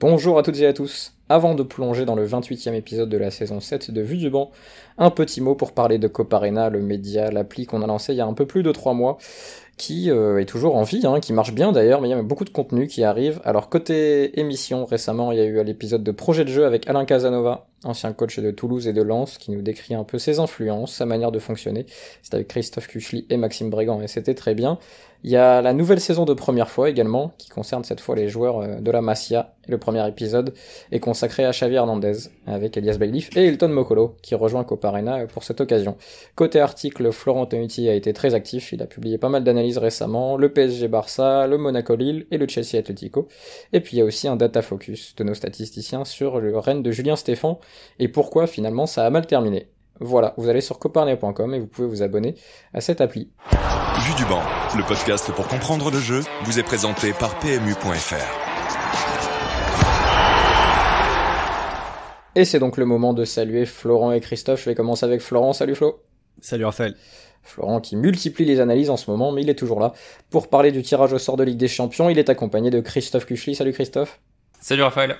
Bonjour à toutes et à tous. Avant de plonger dans le 28e épisode de la saison 7 de Vue du banc, un petit mot pour parler de Coparena, le média, l'appli qu'on a lancé il y a un peu plus de 3 mois, qui euh, est toujours en vie, hein, qui marche bien d'ailleurs, mais il y a beaucoup de contenu qui arrive. Alors côté émission, récemment il y a eu l'épisode de Projet de jeu avec Alain Casanova, ancien coach de Toulouse et de Lens, qui nous décrit un peu ses influences, sa manière de fonctionner. C'était avec Christophe Kuchli et Maxime Brégan, et c'était très bien. Il y a la nouvelle saison de première fois également, qui concerne cette fois les joueurs euh, de la Masia. Le premier épisode est consacré à Xavier Hernandez, avec Elias Bailiff et Hilton Mokolo, qui rejoint Coparena euh, pour cette occasion. Côté article, Florent Tonuti a été très actif, il a publié pas mal d'analyses récemment, le PSG Barça, le Monaco Lille et le Chelsea Atletico. Et puis il y a aussi un data focus de nos statisticiens sur le règne de Julien Stéphane et pourquoi finalement ça a mal terminé. Voilà, vous allez sur coparnet.com et vous pouvez vous abonner à cette appli. Vue du banc, le podcast pour comprendre le jeu, vous est présenté par PMU.fr. Et c'est donc le moment de saluer Florent et Christophe. Je vais commencer avec Florent. Salut Flo. Salut Raphaël. Florent qui multiplie les analyses en ce moment, mais il est toujours là. Pour parler du tirage au sort de Ligue des Champions, il est accompagné de Christophe Cuchely. Salut Christophe. Salut Raphaël.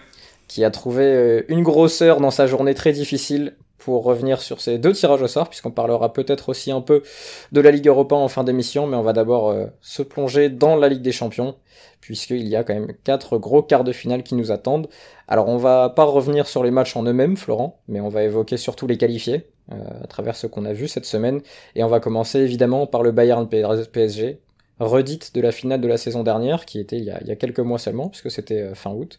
Qui a trouvé euh, une grosseur dans sa journée très difficile pour revenir sur ces deux tirages au sort, puisqu'on parlera peut-être aussi un peu de la Ligue Europa en fin d'émission, mais on va d'abord euh, se plonger dans la Ligue des Champions, puisqu'il y a quand même quatre gros quarts de finale qui nous attendent. Alors on va pas revenir sur les matchs en eux-mêmes, Florent, mais on va évoquer surtout les qualifiés, euh, à travers ce qu'on a vu cette semaine, et on va commencer évidemment par le Bayern PSG, redite de la finale de la saison dernière, qui était il y a, quelques mois seulement, puisque c'était euh, fin août.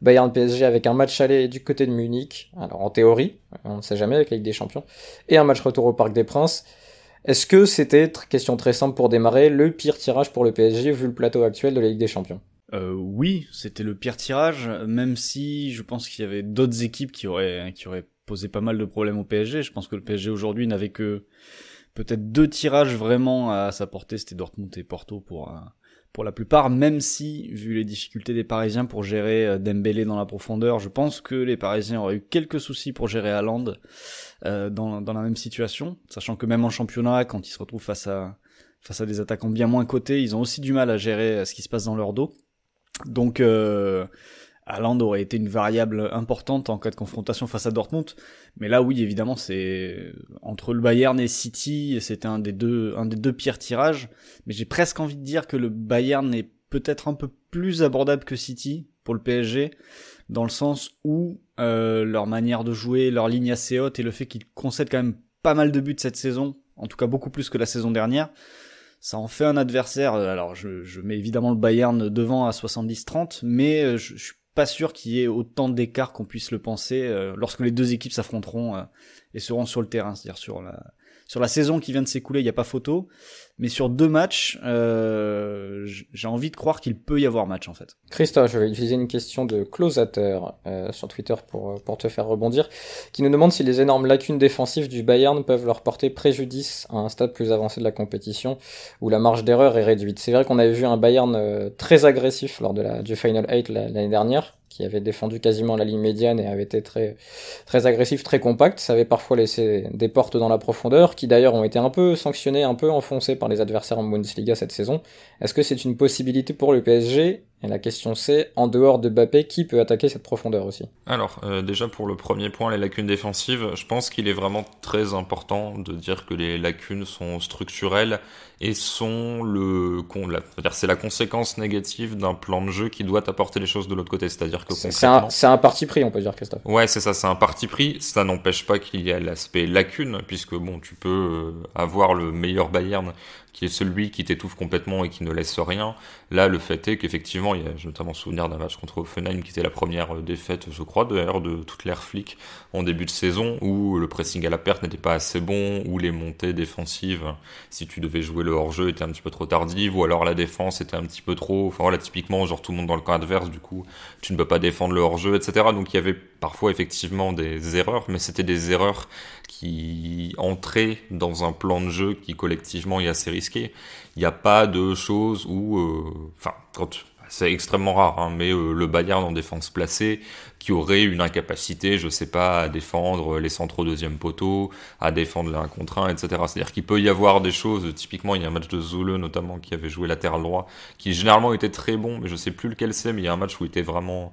Bayern PSG avec un match aller du côté de Munich, alors en théorie, on ne sait jamais avec la Ligue des Champions, et un match retour au Parc des Princes. Est-ce que c'était, question très simple pour démarrer, le pire tirage pour le PSG vu le plateau actuel de la Ligue des Champions euh, oui, c'était le pire tirage, même si je pense qu'il y avait d'autres équipes qui auraient, qui auraient posé pas mal de problèmes au PSG. Je pense que le PSG aujourd'hui n'avait que peut-être deux tirages vraiment à sa portée, c'était Dortmund et Porto pour pour la plupart, même si, vu les difficultés des Parisiens pour gérer euh, Dembélé dans la profondeur, je pense que les Parisiens auraient eu quelques soucis pour gérer Haaland euh, dans, dans la même situation, sachant que même en championnat, quand ils se retrouvent face à, face à des attaquants bien moins cotés, ils ont aussi du mal à gérer euh, ce qui se passe dans leur dos. Donc, Allende aurait été une variable importante en cas de confrontation face à Dortmund. Mais là, oui, évidemment, c'est entre le Bayern et City, c'était un des deux, un des deux pires tirages. Mais j'ai presque envie de dire que le Bayern est peut-être un peu plus abordable que City pour le PSG, dans le sens où euh, leur manière de jouer, leur ligne assez haute et le fait qu'ils concèdent quand même pas mal de buts cette saison, en tout cas beaucoup plus que la saison dernière, ça en fait un adversaire. Alors je, mets évidemment le Bayern devant à 70-30, mais euh, je, je suis pas sûr qu'il y ait autant d'écart qu'on puisse le penser euh, lorsque les deux équipes s'affronteront euh, et seront sur le terrain, c'est-à-dire sur la, sur la saison qui vient de s'écouler, il n'y a pas photo. Mais sur deux matchs, euh, j'ai envie de croire qu'il peut y avoir match en fait. Christophe, je vais utiliser une question de Closateur euh, sur Twitter pour, euh, pour te faire rebondir, qui nous demande si les énormes lacunes défensives du Bayern peuvent leur porter préjudice à un stade plus avancé de la compétition où la marge d'erreur est réduite. C'est vrai qu'on avait vu un Bayern très agressif lors de la, du Final 8 l'année dernière, qui avait défendu quasiment la ligne médiane et avait été très, très agressif, très compact, ça avait parfois laissé des portes dans la profondeur, qui d'ailleurs ont été un peu sanctionnées, un peu enfoncées par les adversaires en Bundesliga cette saison. Est-ce que c'est une possibilité pour le PSG et la question c'est, en dehors de Bappé, qui peut attaquer cette profondeur aussi Alors, euh, déjà pour le premier point, les lacunes défensives, je pense qu'il est vraiment très important de dire que les lacunes sont structurelles et sont le, c'est la conséquence négative d'un plan de jeu qui doit apporter les choses de l'autre côté. C'est-à-dire que c'est un, parti pris, on peut dire, Christophe. Ouais, c'est ça, c'est un parti pris. Ça n'empêche pas qu'il y ait l'aspect lacune, puisque bon, tu peux euh, avoir le meilleur Bayern qui est celui qui t'étouffe complètement et qui ne laisse rien. Là, le fait est qu'effectivement, il y a notamment souvenir d'un match contre Offenheim qui était la première euh, défaite, je crois, d'ailleurs, de toute l'ère flic en début de saison où le pressing à la perte n'était pas assez bon, où les montées défensives, si tu devais jouer le hors-jeu, étaient un petit peu trop tardives, ou alors la défense était un petit peu trop. Enfin voilà, typiquement, genre tout le monde dans le camp adverse, du coup, tu ne peux pas défendre le hors-jeu, etc. Donc il y avait parfois effectivement des erreurs, mais c'était des erreurs qui entraient dans un plan de jeu qui collectivement est assez risqué. Il n'y a pas de choses où, euh, enfin, quand c'est extrêmement rare, hein, mais euh, le Bayern en défense placée qui aurait une incapacité, je sais pas, à défendre les centres au deuxième poteau, à défendre l'un contre un, etc. C'est-à-dire qu'il peut y avoir des choses, typiquement il y a un match de Zule notamment qui avait joué latéral droit, qui généralement était très bon, mais je ne sais plus lequel c'est, mais il y a un match où il était vraiment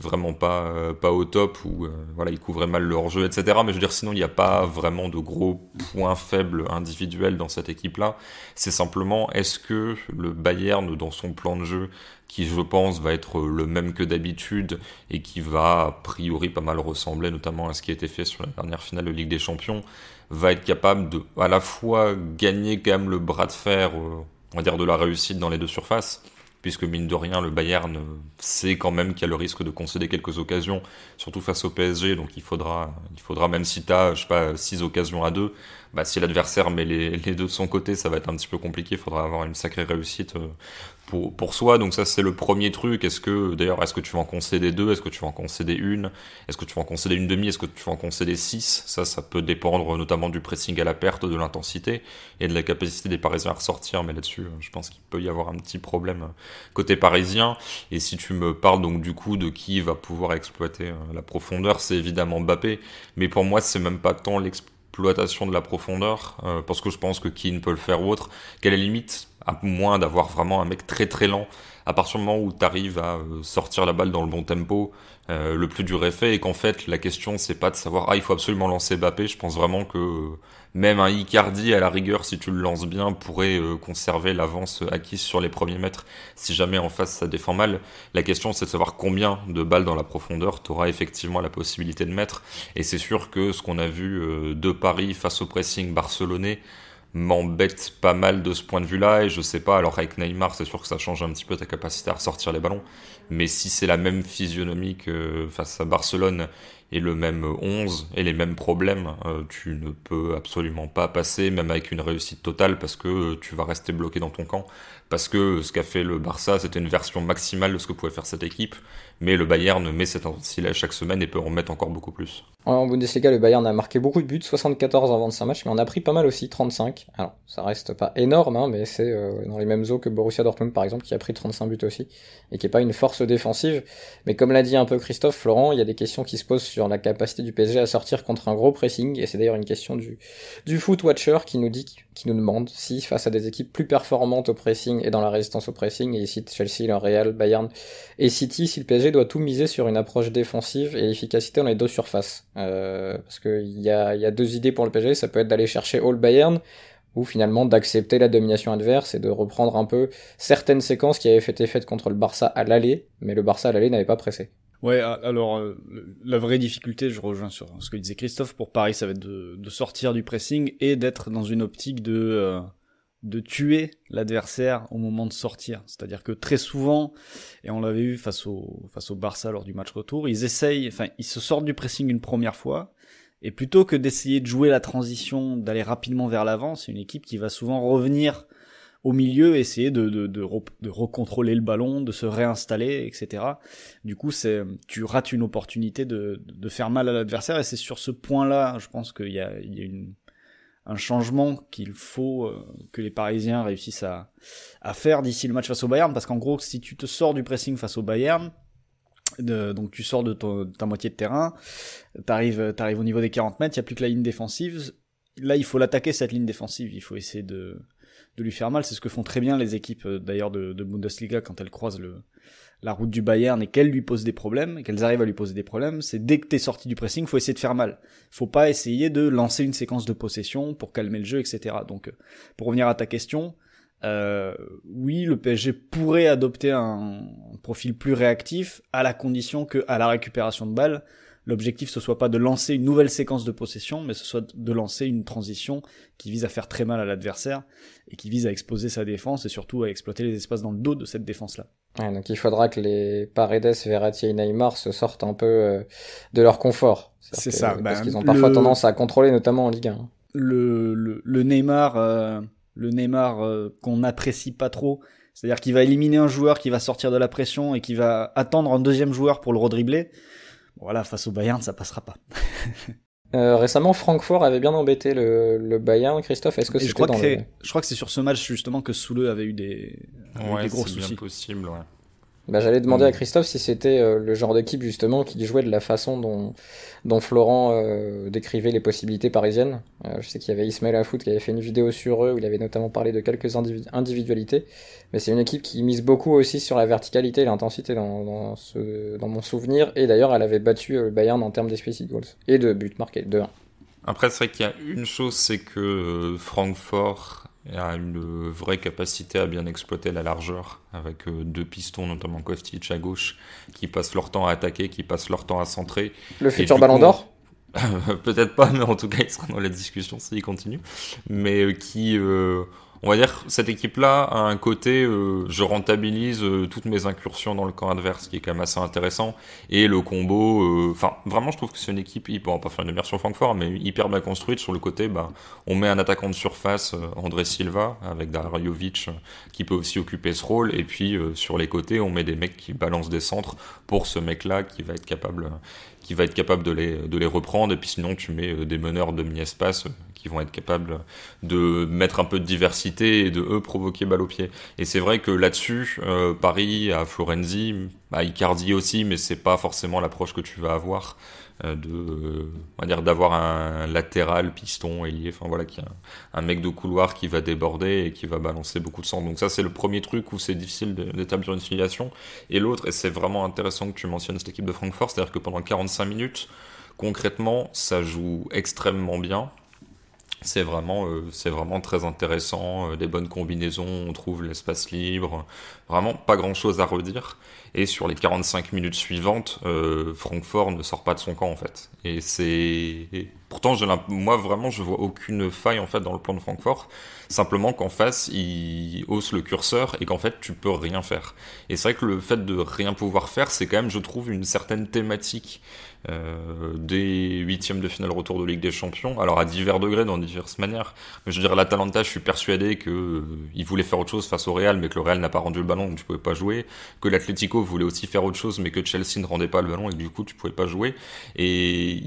vraiment pas, euh, pas au top, où euh, voilà, ils couvraient mal leur jeu, etc. Mais je veux dire, sinon, il n'y a pas vraiment de gros points faibles individuels dans cette équipe-là. C'est simplement, est-ce que le Bayern, dans son plan de jeu, qui je pense va être le même que d'habitude et qui va a priori pas mal ressembler notamment à ce qui a été fait sur la dernière finale de Ligue des Champions, va être capable de à la fois gagner quand même le bras de fer, euh, on va dire de la réussite dans les deux surfaces, puisque mine de rien, le Bayern sait quand même qu'il y a le risque de concéder quelques occasions, surtout face au PSG. Donc il faudra, il faudra même si tu as, je sais pas, six occasions à deux, bah, si l'adversaire met les, les, deux de son côté, ça va être un petit peu compliqué. Il faudra avoir une sacrée réussite euh, pour, soi. Donc ça, c'est le premier truc. Est-ce que, d'ailleurs, est-ce que tu vas en concéder deux Est-ce que tu vas en concéder une Est-ce que tu vas en concéder une demi Est-ce que tu vas en concéder six Ça, ça peut dépendre notamment du pressing à la perte, de l'intensité et de la capacité des Parisiens à ressortir. Mais là-dessus, euh, je pense qu'il peut y avoir un petit problème euh, côté parisien. Et si tu me parles donc du coup de qui va pouvoir exploiter euh, la profondeur, c'est évidemment Mbappé. Mais pour moi, c'est même pas tant l'exploitation de la profondeur, parce que je pense que ne peut le faire ou autre, est la limite, à moins d'avoir vraiment un mec très très lent. À partir du moment où tu arrives à euh, sortir la balle dans le bon tempo, euh, le plus dur est fait. Et qu'en fait, la question, c'est pas de savoir, ah, il faut absolument lancer Mbappé. Je pense vraiment que euh, même un Icardi, à la rigueur, si tu le lances bien, pourrait conserver l'avance acquise sur les premiers mètres si jamais en face ça défend mal. La question, c'est de savoir combien de balles dans la profondeur tu auras effectivement la possibilité de mettre. Et c'est sûr que ce qu'on a vu de Paris face au pressing barcelonais, m'embête pas mal de ce point de vue-là. Et je sais pas, alors avec Neymar, c'est sûr que ça change un petit peu ta capacité à ressortir les ballons. Mais si c'est la même physionomie que face à Barcelone et le même 11 et les mêmes problèmes, euh, tu ne peux absolument pas passer, même avec une réussite totale, parce que euh, tu vas rester bloqué dans ton camp. Parce que ce qu'a fait le Barça, c'était une version maximale de ce que pouvait faire cette équipe mais le Bayern met cet intensité-là chaque semaine et peut en mettre encore beaucoup plus. En Bundesliga, le Bayern a marqué beaucoup de buts, 74 en 25 matchs, mais on a pris pas mal aussi, 35. Alors, ça reste pas énorme, hein, mais c'est euh, dans les mêmes eaux que Borussia Dortmund, par exemple, qui a pris 35 buts aussi, et qui est pas une force défensive. Mais comme l'a dit un peu Christophe, Florent, il y a des questions qui se posent sur la capacité du PSG à sortir contre un gros pressing, et c'est d'ailleurs une question du, du foot watcher qui nous dit, qui nous demande si, face à des équipes plus performantes au pressing et dans la résistance au pressing, et ici Chelsea, le Real, Bayern et City, si le PSG doit tout miser sur une approche défensive et efficacité dans les deux surfaces. Euh, parce qu'il y a, y a deux idées pour le PSG, ça peut être d'aller chercher All Bayern ou finalement d'accepter la domination adverse et de reprendre un peu certaines séquences qui avaient été faites contre le Barça à l'aller, mais le Barça à l'aller n'avait pas pressé. Ouais, alors euh, la vraie difficulté, je rejoins sur ce que disait Christophe, pour Paris, ça va être de, sortir du pressing et d'être dans une optique de... Euh, de tuer l'adversaire au moment de sortir. C'est-à-dire que très souvent, et on l'avait vu face au, face au Barça lors du match retour, ils essayent, enfin, ils se sortent du pressing une première fois, et plutôt que d'essayer de jouer la transition, d'aller rapidement vers l'avant, c'est une équipe qui va souvent revenir au milieu, essayer de, de, de, recontrôler le ballon, de se réinstaller, etc. Du coup, c'est tu rates une opportunité de, de faire mal à l'adversaire, et c'est sur ce point-là, je pense qu'il y a une un changement qu'il faut euh, que les Parisiens réussissent à, faire d'ici le match face au Bayern, parce qu'en gros, si tu te sors du pressing face au Bayern, de, donc tu sors de, ta moitié de terrain, t'arrives arrives au niveau des 40 mètres, il n'y a plus que la ligne défensive. Là, il faut l'attaquer cette ligne défensive, il faut essayer de, de lui faire mal. C'est ce que font très bien les équipes euh, d'ailleurs de, Bundesliga quand elles croisent le, la route du Bayern et qu'elles lui posent des problèmes qu'elles arrivent à lui poser des problèmes. C'est dès que t'es sorti du pressing, faut essayer de faire mal. Faut pas essayer de lancer une séquence de possession pour calmer le jeu, etc. Donc euh, pour revenir à ta question. Euh, oui, le PSG pourrait adopter un, profil plus réactif à la condition que à la récupération de balles, l'objectif ce soit pas de lancer une nouvelle séquence de possession, mais ce soit de lancer une transition qui vise à faire très mal à l'adversaire et qui vise à exposer sa défense et surtout à exploiter les espaces dans le dos de cette défense-là. Ouais, donc il faudra que les Paredes, Verratti et Neymar se sortent un peu euh, de leur confort. C'est ça. Parce ben, qu'ils ont parfois tendance à contrôler, notamment en Ligue 1. Le, Neymar, euh, le Neymar euh, qu'on n'apprécie pas trop, c'est-à-dire qu'il va éliminer un joueur qui va sortir de la pression et qui va attendre un deuxième joueur pour le redribler voilà, face au Bayern, ça passera pas. Euh, récemment, Francfort avait bien embêté le, Bayern. Christophe, est-ce que c'était dans Je crois que c'est sur ce match justement que Souleux avait eu des, des gros soucis. Bien possible, ouais. Bah, j'allais demander à mm. Christophe si c'était euh, le genre d'équipe justement qui jouait de la façon dont, dont Florent euh, décrivait les possibilités parisiennes. Euh, je sais qu'il y avait Ismaël Afout qui avait fait une vidéo sur eux où il avait notamment parlé de quelques individualités. Mais c'est une équipe qui mise beaucoup aussi sur la verticalité et l'intensité dans, dans mon souvenir. Et d'ailleurs, elle avait battu le Bayern en termes d'explicit goals et de buts marqués, de 1. Après, c'est vrai qu'il y a une chose, c'est que Francfort et a une vraie capacité à bien exploiter la largeur, avec euh, deux pistons, notamment Kostic à gauche, qui passent leur temps à attaquer, qui passent leur temps à centrer. Le futur Ballon d'Or Peut-être pas, mais en tout cas, il sera dans la discussion s'il continue. Mais euh, qui, euh, on va dire cette équipe-là a un côté euh, je rentabilise euh, toutes mes incursions dans le camp adverse qui est quand même assez intéressant et le combo euh, enfin vraiment je trouve que c'est une équipe hyper pourront pas faire une immersion Francfort mais hyper bien construite sur le côté bah, on met un attaquant de surface André Silva avec Darjovic qui peut aussi occuper ce rôle et puis sur les côtés on met des mecs qui balancent des centres pour ce mec-là qui va être capable qui va être capable de les, reprendre. Et puis sinon, tu mets euh, des meneurs de mi espace euh, qui vont être capables de mettre un peu de diversité et de eux provoquer balle au pied. Et c'est vrai que là-dessus, euh, Paris à Florenzi, à Icardi aussi, mais c'est pas forcément l'approche que tu vas avoir. Euh, de, euh, dire d'avoir un latéral, piston, ailier, enfin voilà, qui a un, mec de couloir qui va déborder et qui va balancer beaucoup de sang. Donc ça c'est le premier truc où c'est difficile d'établir une filiation. Et l'autre, et c'est vraiment intéressant que tu mentionnes cette équipe de Francfort, c'est-à-dire que pendant 45 minutes, concrètement, ça joue extrêmement bien c'est vraiment, euh, c'est vraiment très intéressant, euh, des bonnes combinaisons, on trouve l'espace libre, vraiment pas grand-chose à redire. Et sur les 45 minutes suivantes, euh, Francfort ne sort pas de son camp en fait. Et c'est pourtant je moi vraiment je vois aucune faille en fait dans le plan de Francfort. Simplement qu'en face il hausse le curseur et qu'en fait tu peux rien faire. Et c'est vrai que le fait de rien pouvoir faire, c'est quand même je trouve une certaine thématique euh, des huitièmes de finale retour de Ligue des Champions, alors à divers degrés, dans diverses manières. Mais je veux dire, l'Atalanta, je suis persuadé que euh, voulait faire autre chose face au Real, mais que le Real n'a pas rendu le ballon, donc tu pouvais pas jouer. Que l'Atlético voulait aussi faire autre chose, mais que Chelsea ne rendait pas le ballon et du coup tu pouvais pas jouer. Et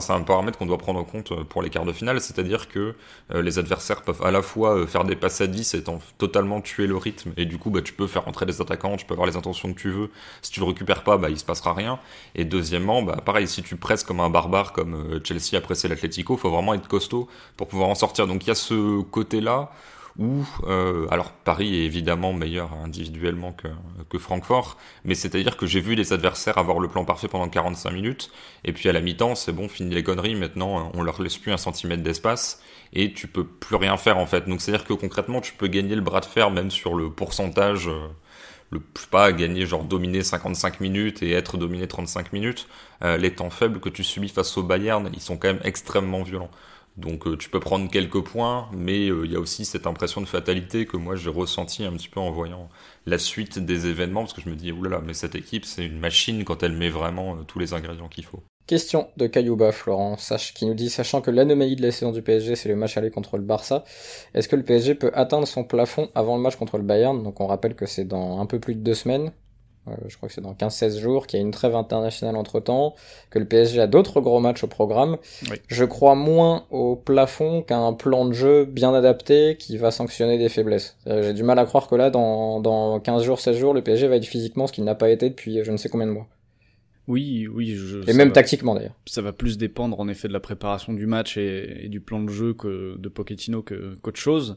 c'est un paramètre qu'on doit prendre en compte euh, pour les quarts de finale, c'est-à-dire que euh, les adversaires peuvent à la fois euh, faire des passes à 10 et totalement tuer le rythme, et du coup bah, tu peux faire entrer des attaquants, tu peux avoir les intentions que tu veux, si tu le récupères pas, bah, il se passera rien, et deuxièmement, bah, pareil, si tu presses comme un barbare comme Chelsea a pressé l'Atletico, faut vraiment être costaud pour pouvoir en sortir, donc il y a ce côté-là, où, euh, alors Paris est évidemment meilleur individuellement que, que Francfort, mais c'est-à-dire que j'ai vu les adversaires avoir le plan parfait pendant 45 minutes, et puis à la mi-temps, c'est bon, fini les conneries, maintenant on leur laisse plus un centimètre d'espace, et tu peux plus rien faire en fait. Donc c'est-à-dire que concrètement, tu peux gagner le bras de fer même sur le pourcentage. Euh, le pas gagner genre dominer 55 minutes et être dominé 35 minutes, euh, les temps faibles que tu subis face au Bayern, ils sont quand même extrêmement violents. Donc euh, tu peux prendre quelques points, mais euh, il y a aussi cette impression de fatalité que moi j'ai ressenti un petit peu en voyant la suite des événements, parce que je me dis, oulala, mais cette équipe c'est une machine quand elle met vraiment euh, tous les ingrédients qu'il faut. Question de Kayouba Florent, qui nous dit sachant que l'anomalie de la saison du PSG c'est le match aller contre le Barça, est-ce que le PSG peut atteindre son plafond avant le match contre le Bayern Donc on rappelle que c'est dans un peu plus de deux semaines. Euh, je crois que c'est dans 15-16 jours, qu'il y a une trêve internationale entre-temps, que le PSG a d'autres gros matchs au programme. Je crois moins au plafond qu'à un plan de jeu bien adapté qui va sanctionner des faiblesses. Euh, j'ai du mal à croire que là, dans, dans 15 jours, 16 jours, le PSG va être physiquement ce qu'il n'a pas été depuis je ne sais combien de mois. Oui, oui. et même tactiquement d'ailleurs. Ça va plus dépendre en effet de la préparation du match et, du plan de jeu que de Pochettino que qu'autre chose.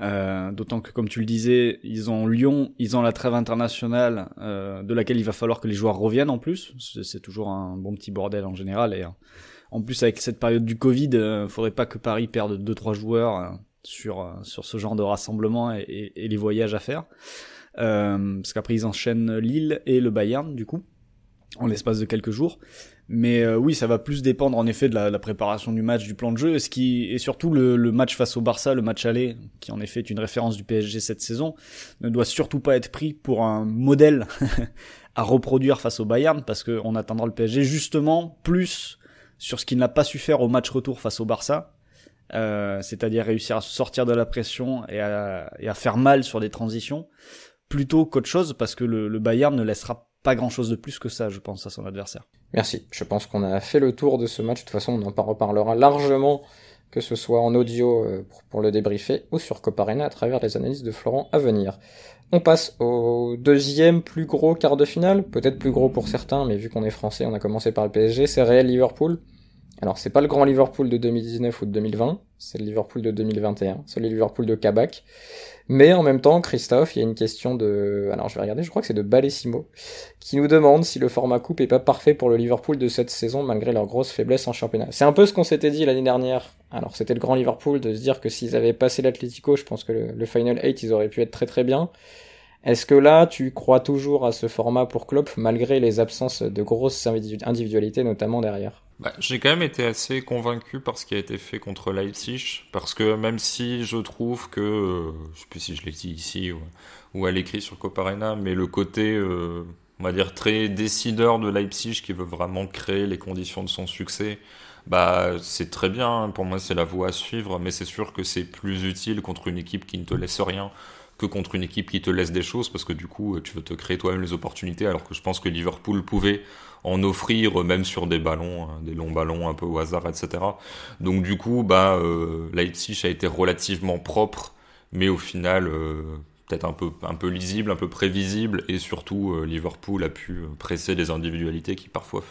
Euh, d'autant que, comme tu le disais, ils ont Lyon, ils ont la trêve internationale euh, de laquelle il va falloir que les joueurs reviennent en plus. C'est toujours un bon petit bordel en général. Et euh, en plus, avec cette période du Covid, il euh, faudrait pas que Paris perde deux trois joueurs sur sur ce genre de rassemblement et, et, et les voyages à faire. parce qu'après, ils enchaînent Lille et le Bayern du coup en l'espace de quelques jours. Mais euh, oui, ça va plus dépendre en effet de la, la, préparation du match, du plan de jeu, et, ce qui, et surtout le, le, match face au Barça, le match aller, qui en effet est une référence du PSG cette saison, ne doit surtout pas être pris pour un modèle à reproduire face au Bayern, parce qu'on attendra le PSG justement plus sur ce qu'il n'a pas su faire au match retour face au Barça, euh, c'est-à-dire réussir à sortir de la pression et à, et à faire mal sur des transitions, plutôt qu'autre chose, parce que le, le Bayern ne laissera pas grand-chose de plus que ça, je pense, à son adversaire. Merci. Je pense qu'on a fait le tour de ce match. De toute façon, on en reparlera largement, que ce soit en audio euh, pour le débriefer ou sur Coparena à travers les analyses de Florent à venir. On passe au deuxième plus gros quart de finale, peut-être plus gros pour certains, mais vu qu'on est français, on a commencé par le PSG, c'est réel Liverpool. Alors c'est pas le grand Liverpool de 2019 ou de 2020, c'est le Liverpool de 2021, c'est le Liverpool de Kabak. Mais en même temps, Christophe, il y a une question de, alors ah je vais regarder, je crois que c'est de Balessimo, qui nous demande si le format coupe est pas parfait pour le Liverpool de cette saison malgré leur grosse faiblesse en championnat. C'est un peu ce qu'on s'était dit l'année dernière. Alors c'était le grand Liverpool de se dire que s'ils avaient passé l'Atletico, je pense que le, le Final 8, ils auraient pu être très très bien. Est-ce que là, tu crois toujours à ce format pour Klopp, malgré les absences de grosses individualités, notamment derrière bah, J'ai quand même été assez convaincu par ce qui a été fait contre Leipzig, parce que même si je trouve que, je euh, je sais plus si je l'ai dit ici ou, à l'écrit sur Coparena, mais le côté, euh, on va dire, très décideur de Leipzig qui veut vraiment créer les conditions de son succès, bah c'est très bien, hein. pour moi c'est la voie à suivre, mais c'est sûr que c'est plus utile contre une équipe qui ne te laisse rien que contre une équipe qui te laisse des choses parce que du coup tu veux te créer toi-même les opportunités alors que je pense que Liverpool pouvait en offrir euh, même sur des ballons, hein, des longs ballons un peu au hasard, etc. Donc du coup, bah, euh, Leipzig a été relativement propre, mais au final euh, peut-être un peu, un peu lisible, un peu prévisible, et surtout Liverpool a pu presser des individualités qui parfois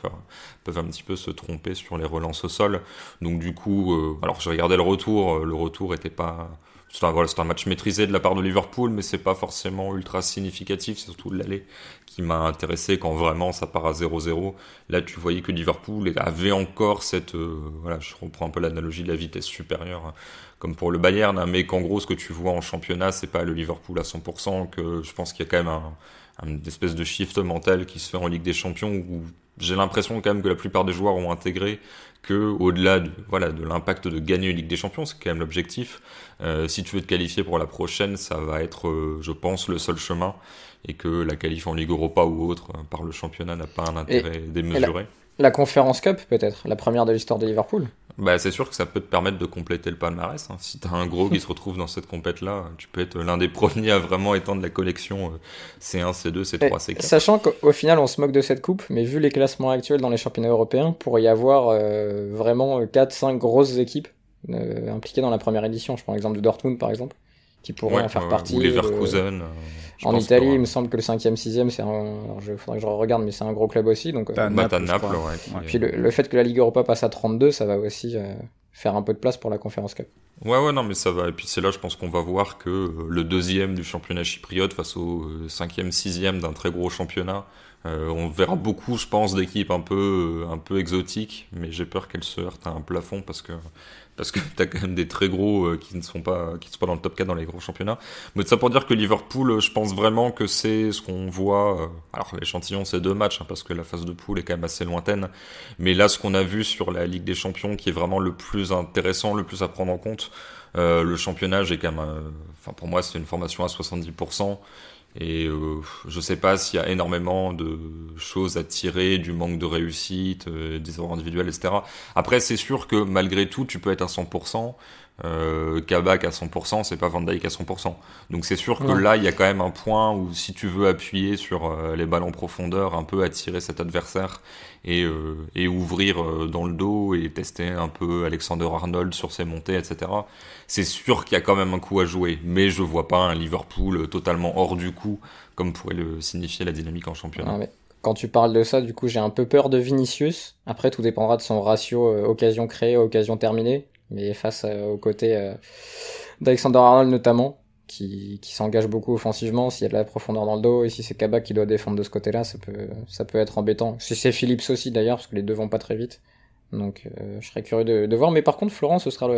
peuvent un petit peu se tromper sur les relances au sol. Donc du coup, alors je regardais le retour, le retour n'était pas c'est un, match maîtrisé de la part de Liverpool, mais c'est pas forcément ultra significatif. C'est surtout l'aller qui m'a intéressé quand vraiment ça part à 0-0. Là, tu voyais que Liverpool avait encore cette, euh, voilà, je reprends un peu l'analogie de la vitesse supérieure, hein, comme pour le Bayern, hein, mais qu'en gros, ce que tu vois en championnat, c'est pas le Liverpool à 100%, que je pense qu'il y a quand même un, une espèce de shift mental qui se fait en Ligue des Champions où j'ai l'impression quand même que la plupart des joueurs ont intégré que au-delà de voilà de l'impact de gagner une Ligue des Champions, c'est quand même l'objectif. Euh, si tu veux te qualifier pour la prochaine, ça va être, euh, je pense, le seul chemin, et que la qualification en Ligue Europa ou autre euh, par le championnat n'a pas un intérêt démesuré. la, la, Conférence Cup peut-être, la première de l'histoire de Liverpool. Bah, c'est sûr que ça peut te permettre de compléter le palmarès. Hein. Si tu as un gros qui se retrouve dans cette compète-là, tu peux être l'un des premiers à vraiment étendre la collection C1, C2, C3, C4. Sachant qu'au final, on se moque de cette coupe, mais vu les classements actuels dans les championnats européens, pourrait y avoir euh, vraiment 4-5 euh, grosses équipes euh, impliquées dans la première édition, je prends l'exemple de Dortmund par exemple, qui pourrait en faire partie. Ou les en Italie, il euh, me semble que le 5e, 6e, c'est un. Il faudrait que je regarde, mais c'est un gros club aussi. Donc, euh, t'as Naples. ouais, Puis le, fait que la Ligue Europa passe à 32, ça va aussi euh, faire un peu de place pour la Conférence Cup. Ouais, ouais, non, mais ça va. Et puis c'est là, je pense qu'on va voir que le deuxième du championnat chypriote face au 5uième 6 sixième d'un très gros championnat, on verra beaucoup, je pense, d'équipes un peu, un peu exotiques, mais j'ai peur qu'elles se heurtent à un plafond parce que parce que tu as quand même des très gros euh, qui ne sont pas qui sont pas dans le top 4 dans les gros championnats. Mais ça pour dire que Liverpool, euh, je pense vraiment que c'est ce qu'on voit. Euh, alors l'échantillon, c'est deux matchs hein, parce que la phase de poule est quand même assez lointaine. Mais là, ce qu'on a vu sur la Ligue des Champions, qui est vraiment le plus intéressant, le plus à prendre en compte. le championnat, est quand même, enfin pour moi, c'est une formation à 70%. Et euh, je sais pas s'il y a énormément de choses à tirer du manque de réussite, euh, des erreurs individuelles, etc. Après, c'est sûr que malgré tout, tu peux être à 100%. Euh, Kabak à 100%, c'est pas Van Dyke à 100%. Donc c'est sûr que là, il y a quand même un point où si tu veux appuyer sur euh, les ballons en profondeur, un peu attirer cet adversaire et, euh, ouvrir dans le dos et tester un peu Alexander Arnold sur ses montées, etc. C'est sûr qu'il y a quand même un coup à jouer, mais je vois pas un Liverpool totalement hors du coup, comme pourrait le signifier la dynamique en championnat. quand tu parles de ça, du coup, j'ai un peu peur de Vinicius. Après, tout dépendra de son ratio occasion créée, occasion terminée mais face euh, aux côtés euh, d'Alexander Arnold notamment, qui, s'engage beaucoup offensivement, s'il y a de la profondeur dans le dos, et si c'est Kabak qui doit défendre de ce côté-là, ça peut, ça peut être embêtant. Si c'est Phillips aussi d'ailleurs, parce que les deux vont pas très vite. Donc euh, je serais curieux de, de, voir. Mais par contre, Florent, ce sera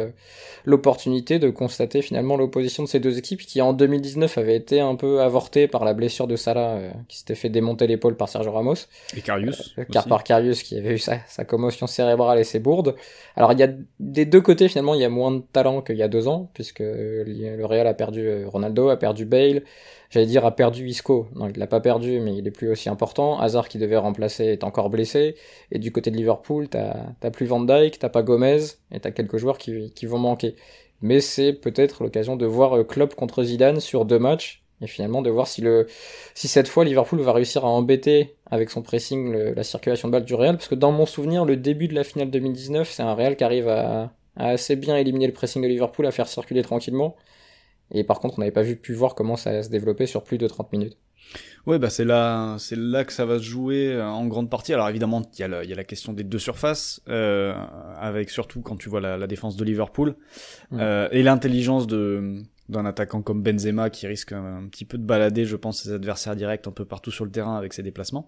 l'opportunité de constater finalement l'opposition de ces deux équipes qui en 2019 avaient été un peu avortées par la blessure de Salah euh, qui s'était fait démonter l'épaule par Sergio Ramos. Et Carius. Euh, car par Carius qui avait eu sa, sa, commotion cérébrale et ses bourdes. Alors il y a des deux côtés finalement, il y a moins de talent qu'il y a deux ans puisque le Real a perdu Ronaldo, a perdu Bale, j'allais dire, a perdu Isco. Non, il l'a pas perdu, mais il est plus aussi important. Hazard qui devait remplacer est encore blessé. Et du côté de Liverpool, t'as plus Van Dijk, t'as pas Gomez, et t'as quelques joueurs qui, vont manquer. Mais c'est peut-être l'occasion de voir euh, Klopp contre Zidane sur deux matchs, et finalement de voir si, le, si cette fois Liverpool va réussir à embêter avec son pressing la circulation de balle du Real, parce que dans mon souvenir, le début de la finale 2019, c'est un Real qui arrive à assez bien éliminer le pressing de Liverpool, à faire circuler tranquillement. Et par contre, on n'avait pas vu, pu voir comment ça allait se développer sur plus de 30 minutes. Ouais, bah c'est là, c'est là que ça va se jouer euh, en grande partie. Alors évidemment, il y, a la, question des deux surfaces, euh, avec surtout quand tu vois la, défense de Liverpool mm. euh, et l'intelligence de d'un attaquant comme Benzema qui risque un, petit peu de balader, je pense, ses adversaires directs un peu partout sur le terrain avec ses déplacements.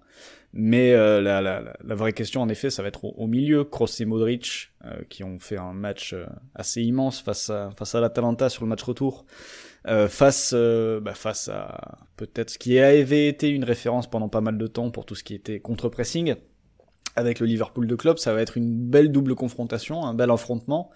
Mais euh, la, vraie question, en effet, ça va être au, milieu. Kroos et Modric, euh, qui ont fait un match euh, assez immense face à, face à l'Atalanta sur le match retour, face, bah, face à peut-être ce qui avait été une référence pendant pas mal de temps pour tout ce qui était contre-pressing. Avec le Liverpool de club ça va être une belle double confrontation, un bel affrontement.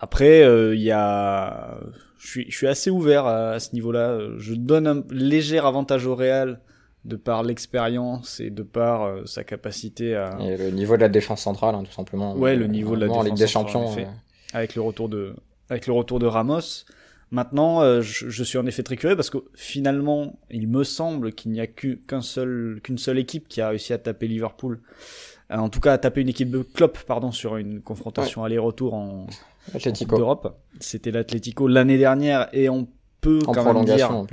Après, il y a je suis, assez ouvert à, ce niveau-là. Je donne un léger avantage au Real de par l'expérience et de par euh, sa capacité à. Et le niveau de la défense centrale, hein, tout simplement. Ouais, le niveau de la défense Ligue des Champions. Centrale, euh. Avec le retour de, avec le retour de Ramos. Maintenant, euh, je, suis en effet très curieux parce que finalement, il me semble qu'il n'y a qu'un seul, qu'une seule équipe qui a réussi à taper Liverpool. En tout cas, à taper une équipe de Klopp, pardon, sur une confrontation aller-retour en, d'Europe. C'était l'Atlético l'année dernière et on peut quand même dire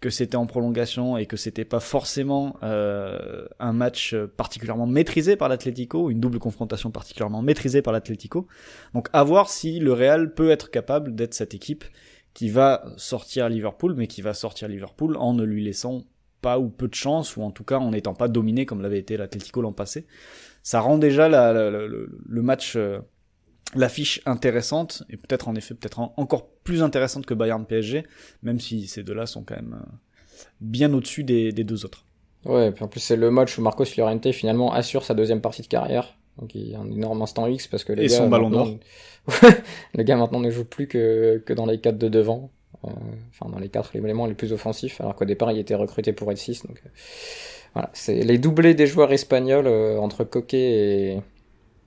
que c'était en prolongation et que c'était pas forcément euh, un match particulièrement maîtrisé par l'Atlético, une double confrontation particulièrement maîtrisée par l'Atlético. Donc à voir si le Real peut être capable d'être cette équipe qui va sortir Liverpool, mais qui va sortir Liverpool en ne lui laissant pas ou peu de chance, ou en tout cas en n'étant pas dominé comme l'avait été l'Atlético l'an passé. Ça rend déjà le match euh, l'affiche intéressante, et peut-être en effet, peut-être encore plus intéressante que Bayern PSG, même si ces deux-là sont quand même euh, bien au-dessus des, deux autres. Ouais, et puis en plus, c'est le match où Marcos Llorente finalement assure sa deuxième partie de carrière. Donc il y a un énorme instant X parce que les et son ballon d'or. le gars maintenant ne joue plus que, dans les 4 de devant. Euh, enfin, dans les 4 éléments les plus offensifs, alors qu'au départ il était recruté pour être 6. Donc euh, voilà, c'est les doublés des joueurs espagnols entre Coquet et,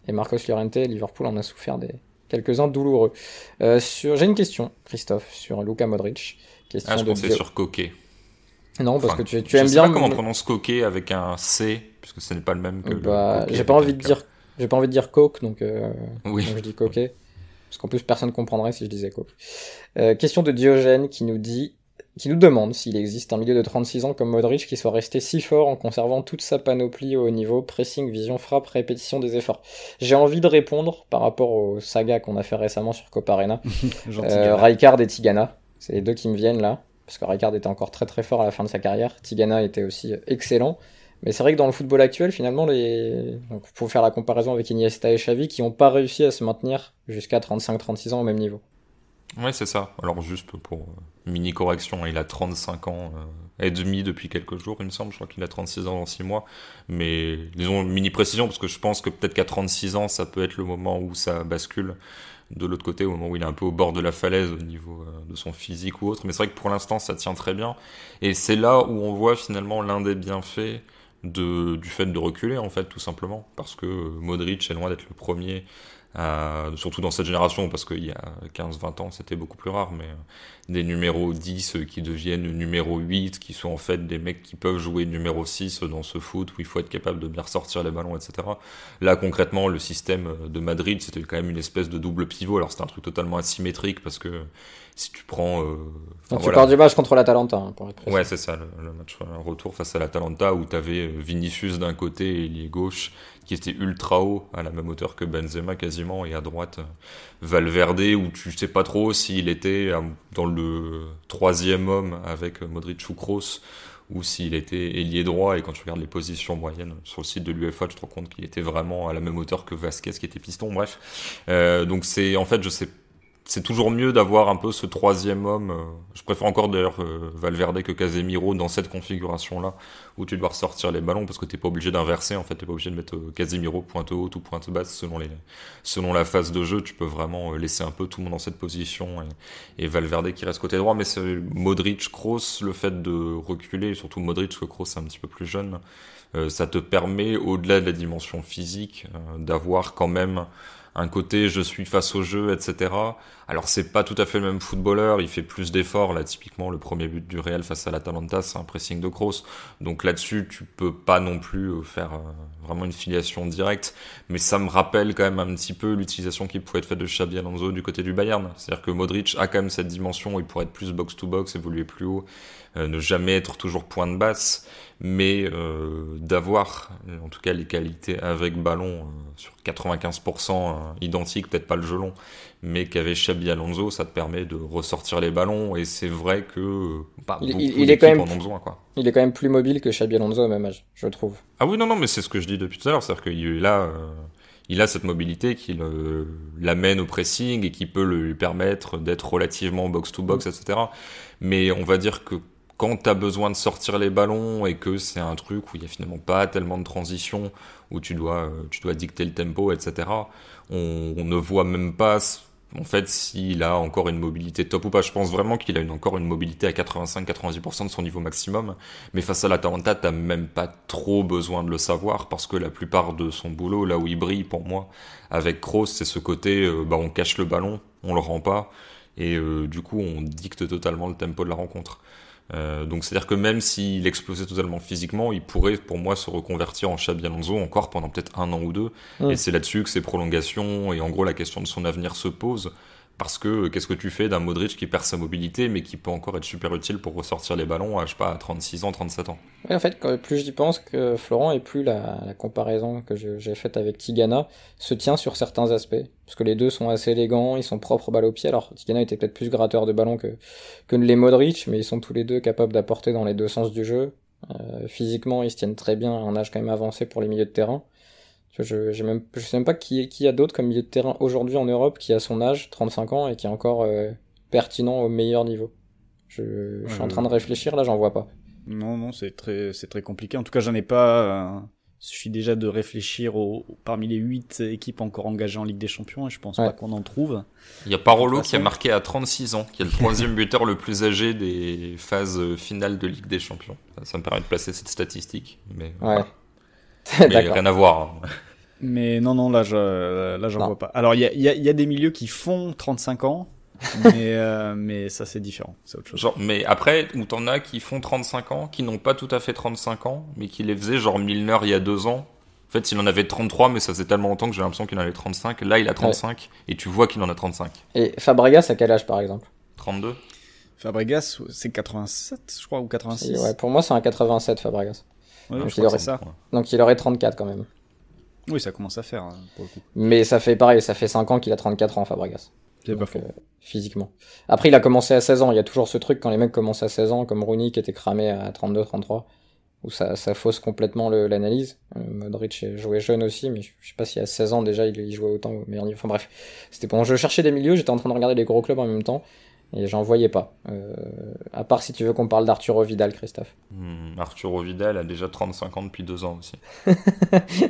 et Marcos Llorente, Liverpool en a souffert des quelques-uns douloureux. Euh, sur... J'ai une question, Christophe, sur Luca Modric. Question ah, je de pensais sur Coquet. Non, parce que tu, tu aimes bien. Je sais comment on prononce Coquet avec un C, puisque ce n'est pas le même que. Bah, j'ai pas envie de dire, j'ai pas envie de dire Coke, donc, euh, oui. je dis Coquet. Parce qu'en plus, personne comprendrait si je disais Coke. Euh, question de Diogène qui nous dit qui nous demande s'il existe un milieu de 36 ans comme Modric qui soit resté si fort en conservant toute sa panoplie au niveau, pressing, vision, frappe, répétition des efforts. J'ai envie de répondre par rapport aux Saga qu'on a fait récemment sur Copa Arena, euh, Raikard et Tigana, c'est les deux qui me viennent là, parce que Raikard était encore très très fort à la fin de sa carrière, Tigana était aussi excellent. Mais c'est vrai que dans le football actuel, finalement, les... Donc, faut faire la comparaison avec Iniesta et Xavi qui n'ont pas réussi à se maintenir jusqu'à 35-36 ans au même niveau. Ouais, c'est ça. Alors juste pour euh, mini correction, il a 35 ans euh, et demi depuis quelques jours, il me semble. Je crois qu'il a 36 ans dans 6 mois. Mais disons mini précision parce que je pense que peut-être qu'à 36 ans, ça peut être le moment où ça bascule de l'autre côté, au moment où il est un peu au bord de la falaise au niveau euh, de son physique ou autre. Mais c'est vrai que pour l'instant, ça tient très bien. Et c'est là où on voit finalement l'un des bienfaits du fait de reculer, en fait, tout simplement. Parce que Modric est loin d'être le premier euh, surtout dans cette génération, parce qu'il y a 15-20 ans, c'était beaucoup plus rare, mais euh, des numéros 10 euh, qui deviennent numéro 8, qui sont en fait des mecs qui peuvent jouer numéro 6 dans ce foot, où il faut être capable de bien ressortir les ballons, etc. Là, concrètement, le système de Madrid, c'était quand même une espèce de double pivot. Alors, c'était un truc totalement asymétrique, parce que tu prends. Euh, tu pars du match contre l'Atalanta, hein, pour être Ouais, c'est ça, le, match euh, retour face à l'Atalanta où tu avais euh, Vinicius d'un côté et lié gauche qui était ultra haut, à la même hauteur que Benzema quasiment, et à droite Valverde où tu sais pas trop s'il était dans le troisième homme avec Modric ou Kroos ou s'il était ailier droit. Et quand tu regardes les positions moyennes sur le site de l'UFA tu te rends compte qu'il était vraiment à la même hauteur que Vasquez, qui était piston. Bref, donc c'est en fait, je sais c'est toujours mieux d'avoir un peu ce troisième homme. Euh, je préfère encore d'ailleurs euh, Valverde que Casemiro dans cette configuration-là, où tu dois ressortir les ballons parce que t'es pas obligé d'inverser. En fait, t'es pas obligé de mettre euh, Casemiro pointe haute ou pointe basse selon les selon la phase de jeu. Tu peux vraiment laisser un peu tout le monde dans cette position et, Valverde qui reste côté droit. Mais c'est Modric, Kroos, le fait de reculer, surtout Modric que Kroos est un petit peu plus jeune, ça te permet au-delà de la dimension physique d'avoir quand même un côté je suis face au jeu, etc. Alors c'est pas tout à fait le même footballeur, il fait plus d'efforts. Là, typiquement, le premier but du Real face à l'Atalanta, c'est un pressing de cross. Donc là-dessus, tu peux pas non plus euh, faire euh, vraiment une filiation directe. Mais ça me rappelle quand même un petit peu l'utilisation qui pouvait être faite de Xabi Alonso du côté du Bayern. C'est-à-dire que Modric a quand même cette dimension il pourrait être plus box-to-box, évoluer plus haut, euh, ne jamais être toujours point de basse, mais d'avoir en tout cas les qualités avec ballon sur 95% identiques, peut-être pas le gelon, mais qu'avait Xabi Alonso, ça te permet de ressortir les ballons. Et c'est vrai que euh, il, est quand même besoin. Quoi. Il est quand même plus mobile que Xabi Alonso au même âge, je trouve. Ah oui, non, non, mais c'est ce que je dis depuis tout à l'heure. C'est-à-dire qu'il a, euh, il a cette mobilité qui euh, l'amène au pressing et qui peut lui permettre d'être relativement box-to-box, etc. Mais on va dire que quand tu as besoin de sortir les ballons et que c'est un truc où il n'y a finalement pas tellement de transition, où tu dois, tu dois dicter le tempo, etc., on ne voit même pas en fait, s'il a encore une mobilité top ou pas. Je pense vraiment qu'il a encore une mobilité à 85-90% de son niveau maximum. Mais face à la Taranta, t'as même pas trop besoin de le savoir parce que la plupart de son boulot, là où il brille pour moi, avec Kroos, c'est ce côté, euh, bah, on cache le ballon, on le rend pas. Et euh, du coup, on dicte totalement le tempo de la rencontre. Euh, donc c'est-à-dire que même s'il explosait totalement physiquement, il pourrait pour moi se reconvertir en Xabi Alonso encore pendant peut-être un an ou deux. Et mmh. c'est là-dessus que ces prolongations et en gros la question de son avenir se pose. Parce que euh, qu'est-ce que tu fais d'un Modric qui perd sa mobilité, mais qui peut encore être super utile pour ressortir les ballons à, je sais pas, à 36 ans, 37 ans En fait, plus j'y pense que Florent, et plus la, comparaison que j'ai faite avec Tigana se tient sur certains aspects. Parce que les deux sont assez élégants, ils sont propres balle au pied. Alors, Tigana était peut-être plus gratteur de ballon que, que les Modric, mais ils sont tous les deux capables d'apporter dans les deux sens du jeu. Euh, physiquement, ils se tiennent très bien à un âge quand même avancé pour les milieux de terrain je ne sais même pas qui, qui y a d'autres comme milieu de terrain aujourd'hui en Europe qui a son âge, 35 ans, et qui est encore euh, pertinent au meilleur niveau. Je, suis en euh, train de réfléchir, là, j'en vois pas. Non, non, c'est très, c'est très compliqué. En tout cas, j'en ai pas. Il euh, suffit déjà de réfléchir au parmi les 8 équipes encore engagées en Ligue des Champions, et je pense pas qu'on en trouve. Il y a Parolo qui a marqué à 36 ans, qui est le troisième buteur le plus âgé des phases finales de Ligue des Champions. Ça me permet de placer cette statistique. Mais ouais. rien à voir. Mais non, non, là, je, là, j'en vois pas. Alors, il y a, des milieux qui font 35 ans, euh, mais, ça, c'est différent. C'est autre chose. mais après, où t'en as qui font 35 ans, qui n'ont pas tout à fait 35 ans, mais qui les faisaient, genre Milner, il y a deux ans. En fait, il en avait 33, mais ça faisait tellement longtemps que j'ai l'impression qu'il en avait 35. Là, il a 35, et tu vois qu'il en a 35. Et Fabregas, à quel âge, par exemple 32. Fabregas, c'est 87, je crois, ou 86. ouais, pour moi, c'est un 87, Fabregas donc, il aurait... 34 quand même. Oui, ça commence à faire, hein, Mais ça fait pareil, ça fait 5 ans qu'il a 34 ans, Fabregas. Euh, physiquement. Après, il a commencé à 16 ans. Il y a toujours ce truc quand les mecs commencent à 16 ans, comme Rooney qui était cramé à 32, 33, où ça, fausse complètement l'analyse. Euh, Modric jouait jeune aussi, mais je, sais pas si à 16 ans déjà il, jouait autant Mais Enfin bref, c'était bon. Je cherchais des milieux, j'étais en train de regarder les gros clubs en même temps. Et j'en voyais pas. Euh, à part si tu veux qu'on parle d'Arthur Vidal, Christophe. Arthur hmm, Arturo Vidal a déjà 35 ans depuis deux ans aussi.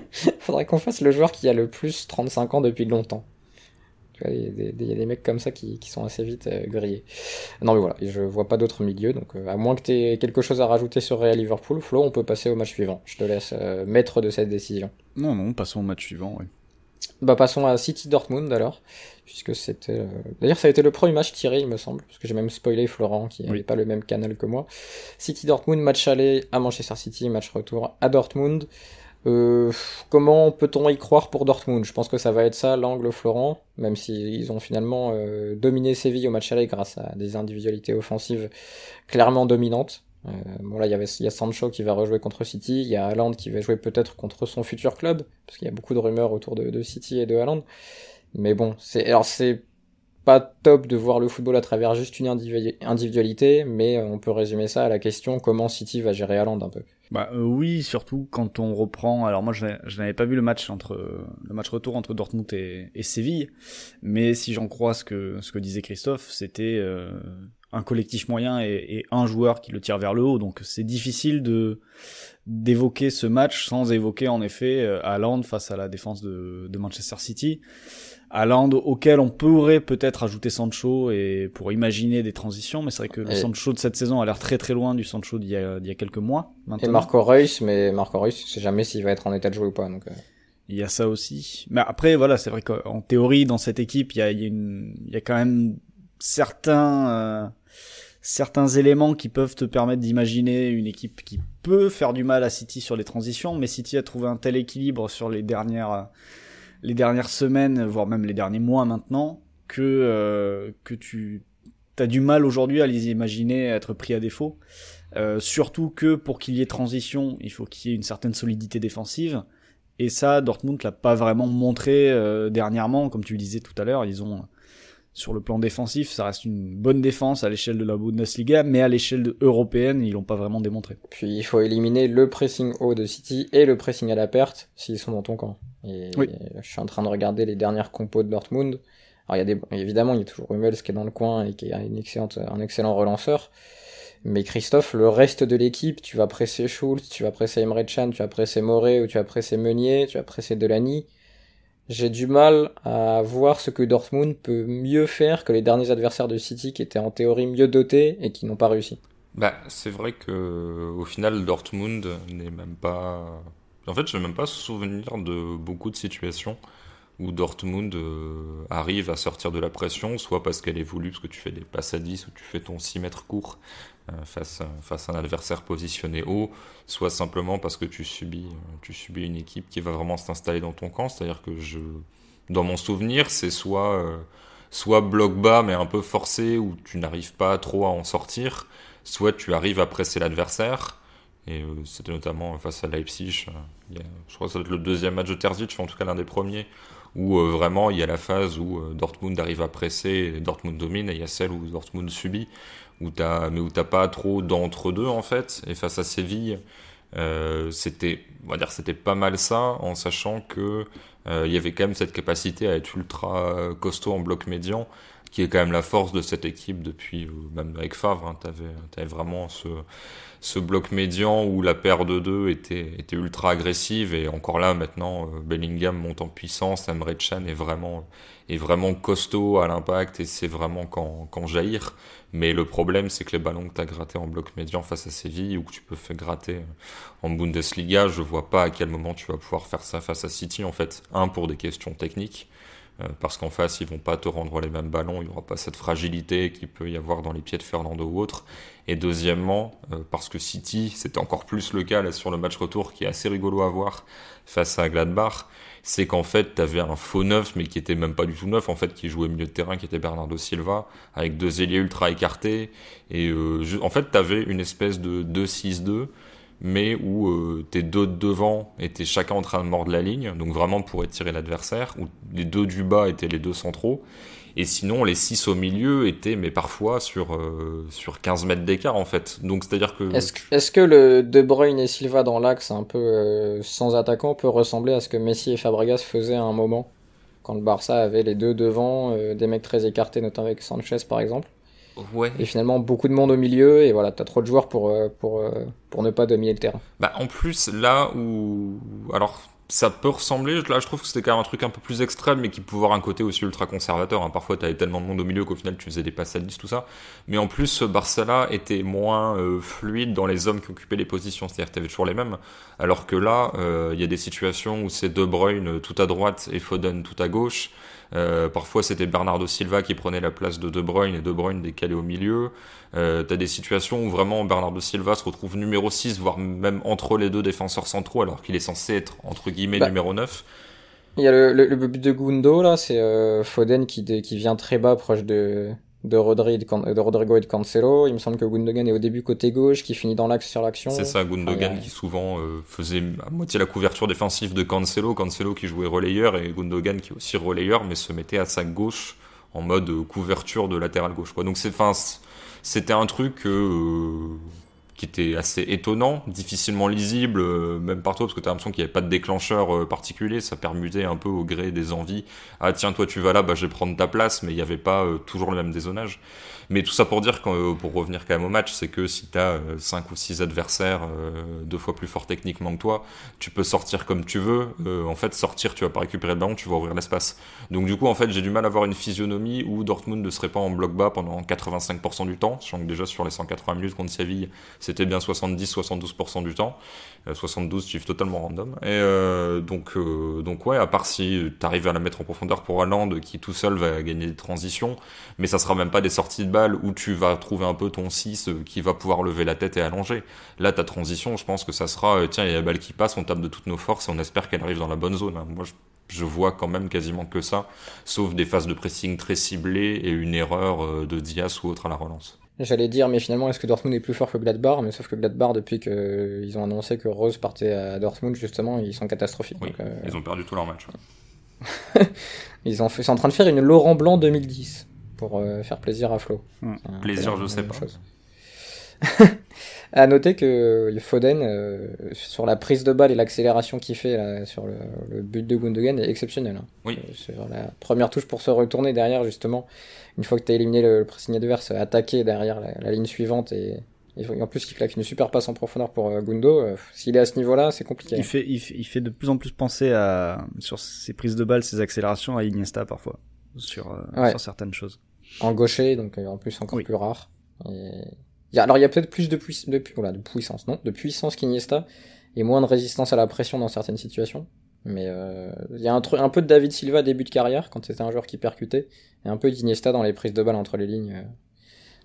Faudrait qu'on fasse le joueur qui a le plus 35 ans depuis longtemps. Il y, a des mecs comme ça qui, sont assez vite euh, grillés. Non, mais voilà, je vois pas d'autres milieux. Donc, euh, à moins que tu aies quelque chose à rajouter sur Real Liverpool, Flo, on peut passer au match suivant. Je te laisse maître de cette décision. Non, non, passons au match suivant, oui. Bah passons à City Dortmund alors, puisque c'était. Euh, d'ailleurs, ça a été le premier match tiré, il me semble, parce que j'ai même spoilé Florent qui n'avait pas le même canal que moi. City Dortmund, match aller à Manchester City, match retour à Dortmund. Euh, comment peut-on y croire pour Dortmund Je pense que ça va être ça l'angle Florent, même s'ils ont finalement euh, dominé Séville au match aller grâce à des individualités offensives clairement dominantes. Euh, bon là, il y a Sancho qui va rejouer contre City, il y a Haaland qui va jouer peut-être contre son futur club, parce qu'il y a beaucoup de rumeurs autour de, City et de Haaland. Mais bon, c'est alors c'est pas top de voir le football à travers juste une individualité, mais euh, on peut résumer ça à la question comment City va gérer Haaland un peu. Bah euh, oui, surtout quand on reprend. Alors moi, je, n'avais pas vu le match entre le match retour entre Dortmund et, Séville, mais si j'en crois ce que ce que disait Christophe, c'était euh, un collectif moyen et, et, un joueur qui le tire vers le haut. Donc c'est difficile de d'évoquer ce match sans évoquer en effet euh, Haaland face à la défense de, de Manchester City. Haaland auquel on pourrait peut-être ajouter Sancho et pour imaginer des transitions, mais c'est vrai que le Sancho de cette saison a l'air très très loin du Sancho d'il y a, y a quelques mois. Maintenant. Et Marco Reus, mais Marco Reus, je sais jamais s'il va être en état de jouer ou pas. Donc, euh. il y a ça aussi. Mais après, voilà, c'est vrai qu'en théorie, dans cette équipe, il y a, une, il y a quand même certains, euh, certains éléments qui peuvent te permettre d'imaginer une équipe qui peut faire du mal à City sur les transitions, mais City a trouvé un tel équilibre sur les dernières, euh, les dernières semaines, voire même les derniers mois maintenant, que, euh, que tu as du mal aujourd'hui à les imaginer être pris à défaut. Euh, surtout que pour qu'il y ait transition, il faut qu'il y ait une certaine solidité défensive. Et ça, Dortmund l'a pas vraiment montré dernièrement, comme tu le disais tout à l'heure, ils ont sur le plan défensif, ça reste une bonne défense à l'échelle de la Bundesliga, mais à l'échelle européenne, ils l'ont pas vraiment démontré. Puis il faut éliminer le pressing haut de City et le pressing à la perte s'ils sont dans ton camp. Et je suis en train de regarder les dernières compos de Dortmund. Alors il y a évidemment, il y a toujours Hummels qui est dans le coin et qui est un excellent relanceur. Mais Christophe, le reste de l'équipe, tu vas presser Schultz, tu vas presser Emre tu vas presser Moré ou tu vas presser Meunier, tu vas presser Delany j'ai du mal à voir ce que Dortmund peut mieux faire que les derniers adversaires de City qui étaient en théorie mieux dotés et qui n'ont pas réussi. Bah, c'est vrai que au final Dortmund n'est même pas en fait, je n'ai même pas souvenir de beaucoup de situations où Dortmund euh, arrive à sortir de la pression, soit parce qu'elle évolue, parce que tu fais des passes à 10 ou tu fais ton 6 mètres court, euh, face, à un adversaire positionné haut, soit simplement parce que tu subis, euh, tu subis une équipe qui va vraiment s'installer dans ton camp. C'est-à-dire que je, dans mon souvenir, c'est soit, euh, soit bloc bas mais un peu forcé où tu n'arrives pas trop à en sortir, soit tu arrives à presser l'adversaire. Et c'était notamment face à Leipzig, je crois que ça doit être le deuxième match de Terzic, en tout cas l'un des premiers, où vraiment il y a la phase où Dortmund arrive à presser, Dortmund domine, et il y a celle où Dortmund subit où t'as, mais où t'as pas trop d'entre-deux en fait. Et face à Séville, euh, c'était, on va dire, c'était pas mal ça, en sachant que euh, il y avait quand même cette capacité à être ultra euh, costaud en bloc médian, qui est quand même la force de cette équipe depuis, même avec Favre, hein, t'avais, vraiment ce, bloc médian où la paire de deux était, ultra agressive et encore là maintenant euh, Bellingham monte en puissance, Emre est vraiment, est vraiment costaud à l'impact et c'est vraiment quand, quand mais le problème, c'est que les ballons que tu as grattés en bloc médian face à Séville ou que tu peux faire gratter euh, en Bundesliga, je vois pas à quel moment tu vas pouvoir faire ça face à City. En fait, un, pour des questions techniques, euh, parce qu'en face, ils vont pas te rendre les mêmes ballons, il n'y aura pas cette fragilité qu'il peut y avoir dans les pieds de Fernando ou autre. Et deuxièmement, euh, parce que City, c'est encore plus le cas sur le match retour qui est assez rigolo à voir face à Gladbach c'est qu'en fait, tu avais un faux neuf, mais qui était même pas du tout neuf, en fait, qui jouait milieu de terrain, qui était Bernardo Silva, avec deux ailiers ultra écartés. Et euh, en fait, tu avais une espèce de 2-6-2, mais où euh, tes deux devant étaient chacun en train de mordre la ligne, donc vraiment pour étirer l'adversaire, où les deux du bas étaient les deux centraux, et sinon, les 6 au milieu étaient, mais parfois, sur, euh, sur 15 mètres d'écart, en fait. Donc, c'est-à-dire que. Est-ce que le De Bruyne et Silva dans l'axe, un peu euh, sans attaquant, peut ressembler à ce que Messi et Fabregas faisaient à un moment Quand le Barça avait les deux devant, euh, des mecs très écartés, notamment avec Sanchez, par exemple. Ouais. Et finalement, beaucoup de monde au milieu, et voilà, t'as trop de joueurs pour, pour, pour ne pas dominer le terrain. Bah, en plus, là où. Alors, ça peut ressembler, là je trouve que c'était quand même un truc un peu plus extrême, mais qui pouvait avoir un côté aussi ultra conservateur. Hein. Parfois tu avais tellement de monde au milieu qu'au final tu faisais des passadistes, tout ça. Mais en plus, euh, Barcella était moins euh, fluide dans les hommes qui occupaient les positions, c'est-à-dire tu avais toujours les mêmes. Alors que là, euh, il y a des situations où c'est De Bruyne tout à droite et Foden tout à gauche. Euh, parfois, c'était Bernardo Silva qui prenait la place de De Bruyne et De Bruyne décalé au milieu. Euh, T'as des situations où vraiment Bernardo Silva se retrouve numéro 6, voire même entre les deux défenseurs centraux, alors qu'il est censé être entre guillemets bah. numéro 9. Il y a le, but de Gundo, là, c'est euh, Foden qui, qui vient très bas, proche de, de, Rodrigo et de Cancelo. Il me semble que Gundogan est au début côté gauche, qui finit dans l'axe sur l'action. C'est ça, Gundogan ah qui souvent euh, faisait à moitié la couverture défensive de Cancelo, Cancelo qui jouait relayeur et Gundogan qui est aussi relayeur, mais se mettait à sa gauche en mode euh, couverture de latéral gauche. Quoi. Donc c'est c'était un truc euh, qui était assez étonnant, difficilement lisible, euh, même partout parce que tu as l'impression qu'il n'y avait pas de déclencheur euh, particulier, ça permutait un peu au gré des envies. Ah tiens, toi tu vas là, bah, je vais prendre ta place, mais il n'y avait pas euh, toujours le même dézonage. Mais tout ça pour dire, euh, pour revenir quand même au match, c'est que si tu as 5 ou 6 adversaires euh, deux fois plus forts techniquement que toi, tu peux sortir comme tu veux. Euh, en fait, sortir, tu vas pas récupérer le ballon, tu vas ouvrir l'espace. Donc du coup, en fait, j'ai du mal à avoir une physionomie où Dortmund ne serait pas en bloc bas pendant 85% du temps, sachant que déjà sur les 180 minutes contre Séville, c'était bien 70-72% du temps. 72 chiffre totalement random. Et donc, donc ouais, à part si tu arrives à la mettre en profondeur pour Haaland qui tout seul va gagner des transitions, mais ça sera même pas des sorties de bas, où tu vas trouver un peu ton 6 euh, qui va pouvoir lever la tête et allonger. Là, ta transition, je pense que ça sera, euh, tiens, il y a la balle qui passe, on tape de toutes nos forces et on espère qu'elle arrive dans la bonne zone. Hein. Moi, je vois quand même quasiment que ça, sauf des phases de pressing très ciblées et une erreur euh, de dias ou autre à la relance. J'allais dire, mais finalement, est-ce que Dortmund est plus fort que Gladbach Mais sauf que Gladbach, depuis qu'ils ont annoncé que Rose partait à Dortmund, justement, ils sont catastrophiques. Ils ont perdu tout leur match. ils sont en train de faire une Laurent Blanc 2010 pour euh, faire plaisir à Flo. Hmm. Plaisir, je sais pas. à noter que Foden, euh, sur la prise de balle et l'accélération qu'il fait sur le, but de Gundogan, est exceptionnel. Hein. Oui. Euh, sur la première touche pour se retourner derrière, justement, une fois que tu as éliminé le, le pressing adverse, attaquer derrière la, ligne suivante et, en plus, il claque une super passe en profondeur pour Gundo. S'il est à ce niveau-là, c'est compliqué. Il fait, il fait, de plus en plus penser à, sur ses prises de balles, ses accélérations, à Iniesta parfois, sur certaines choses en gaucher, donc euh, en plus encore plus rare. alors il y a peut-être plus de, de, puissance, non, de puissance qu'Iniesta et moins de résistance à la pression dans certaines situations. Mais euh, il y a un, peu de David Silva début de carrière quand c'était un joueur qui percutait et un peu d'Iniesta dans les prises de balles entre les lignes. Euh.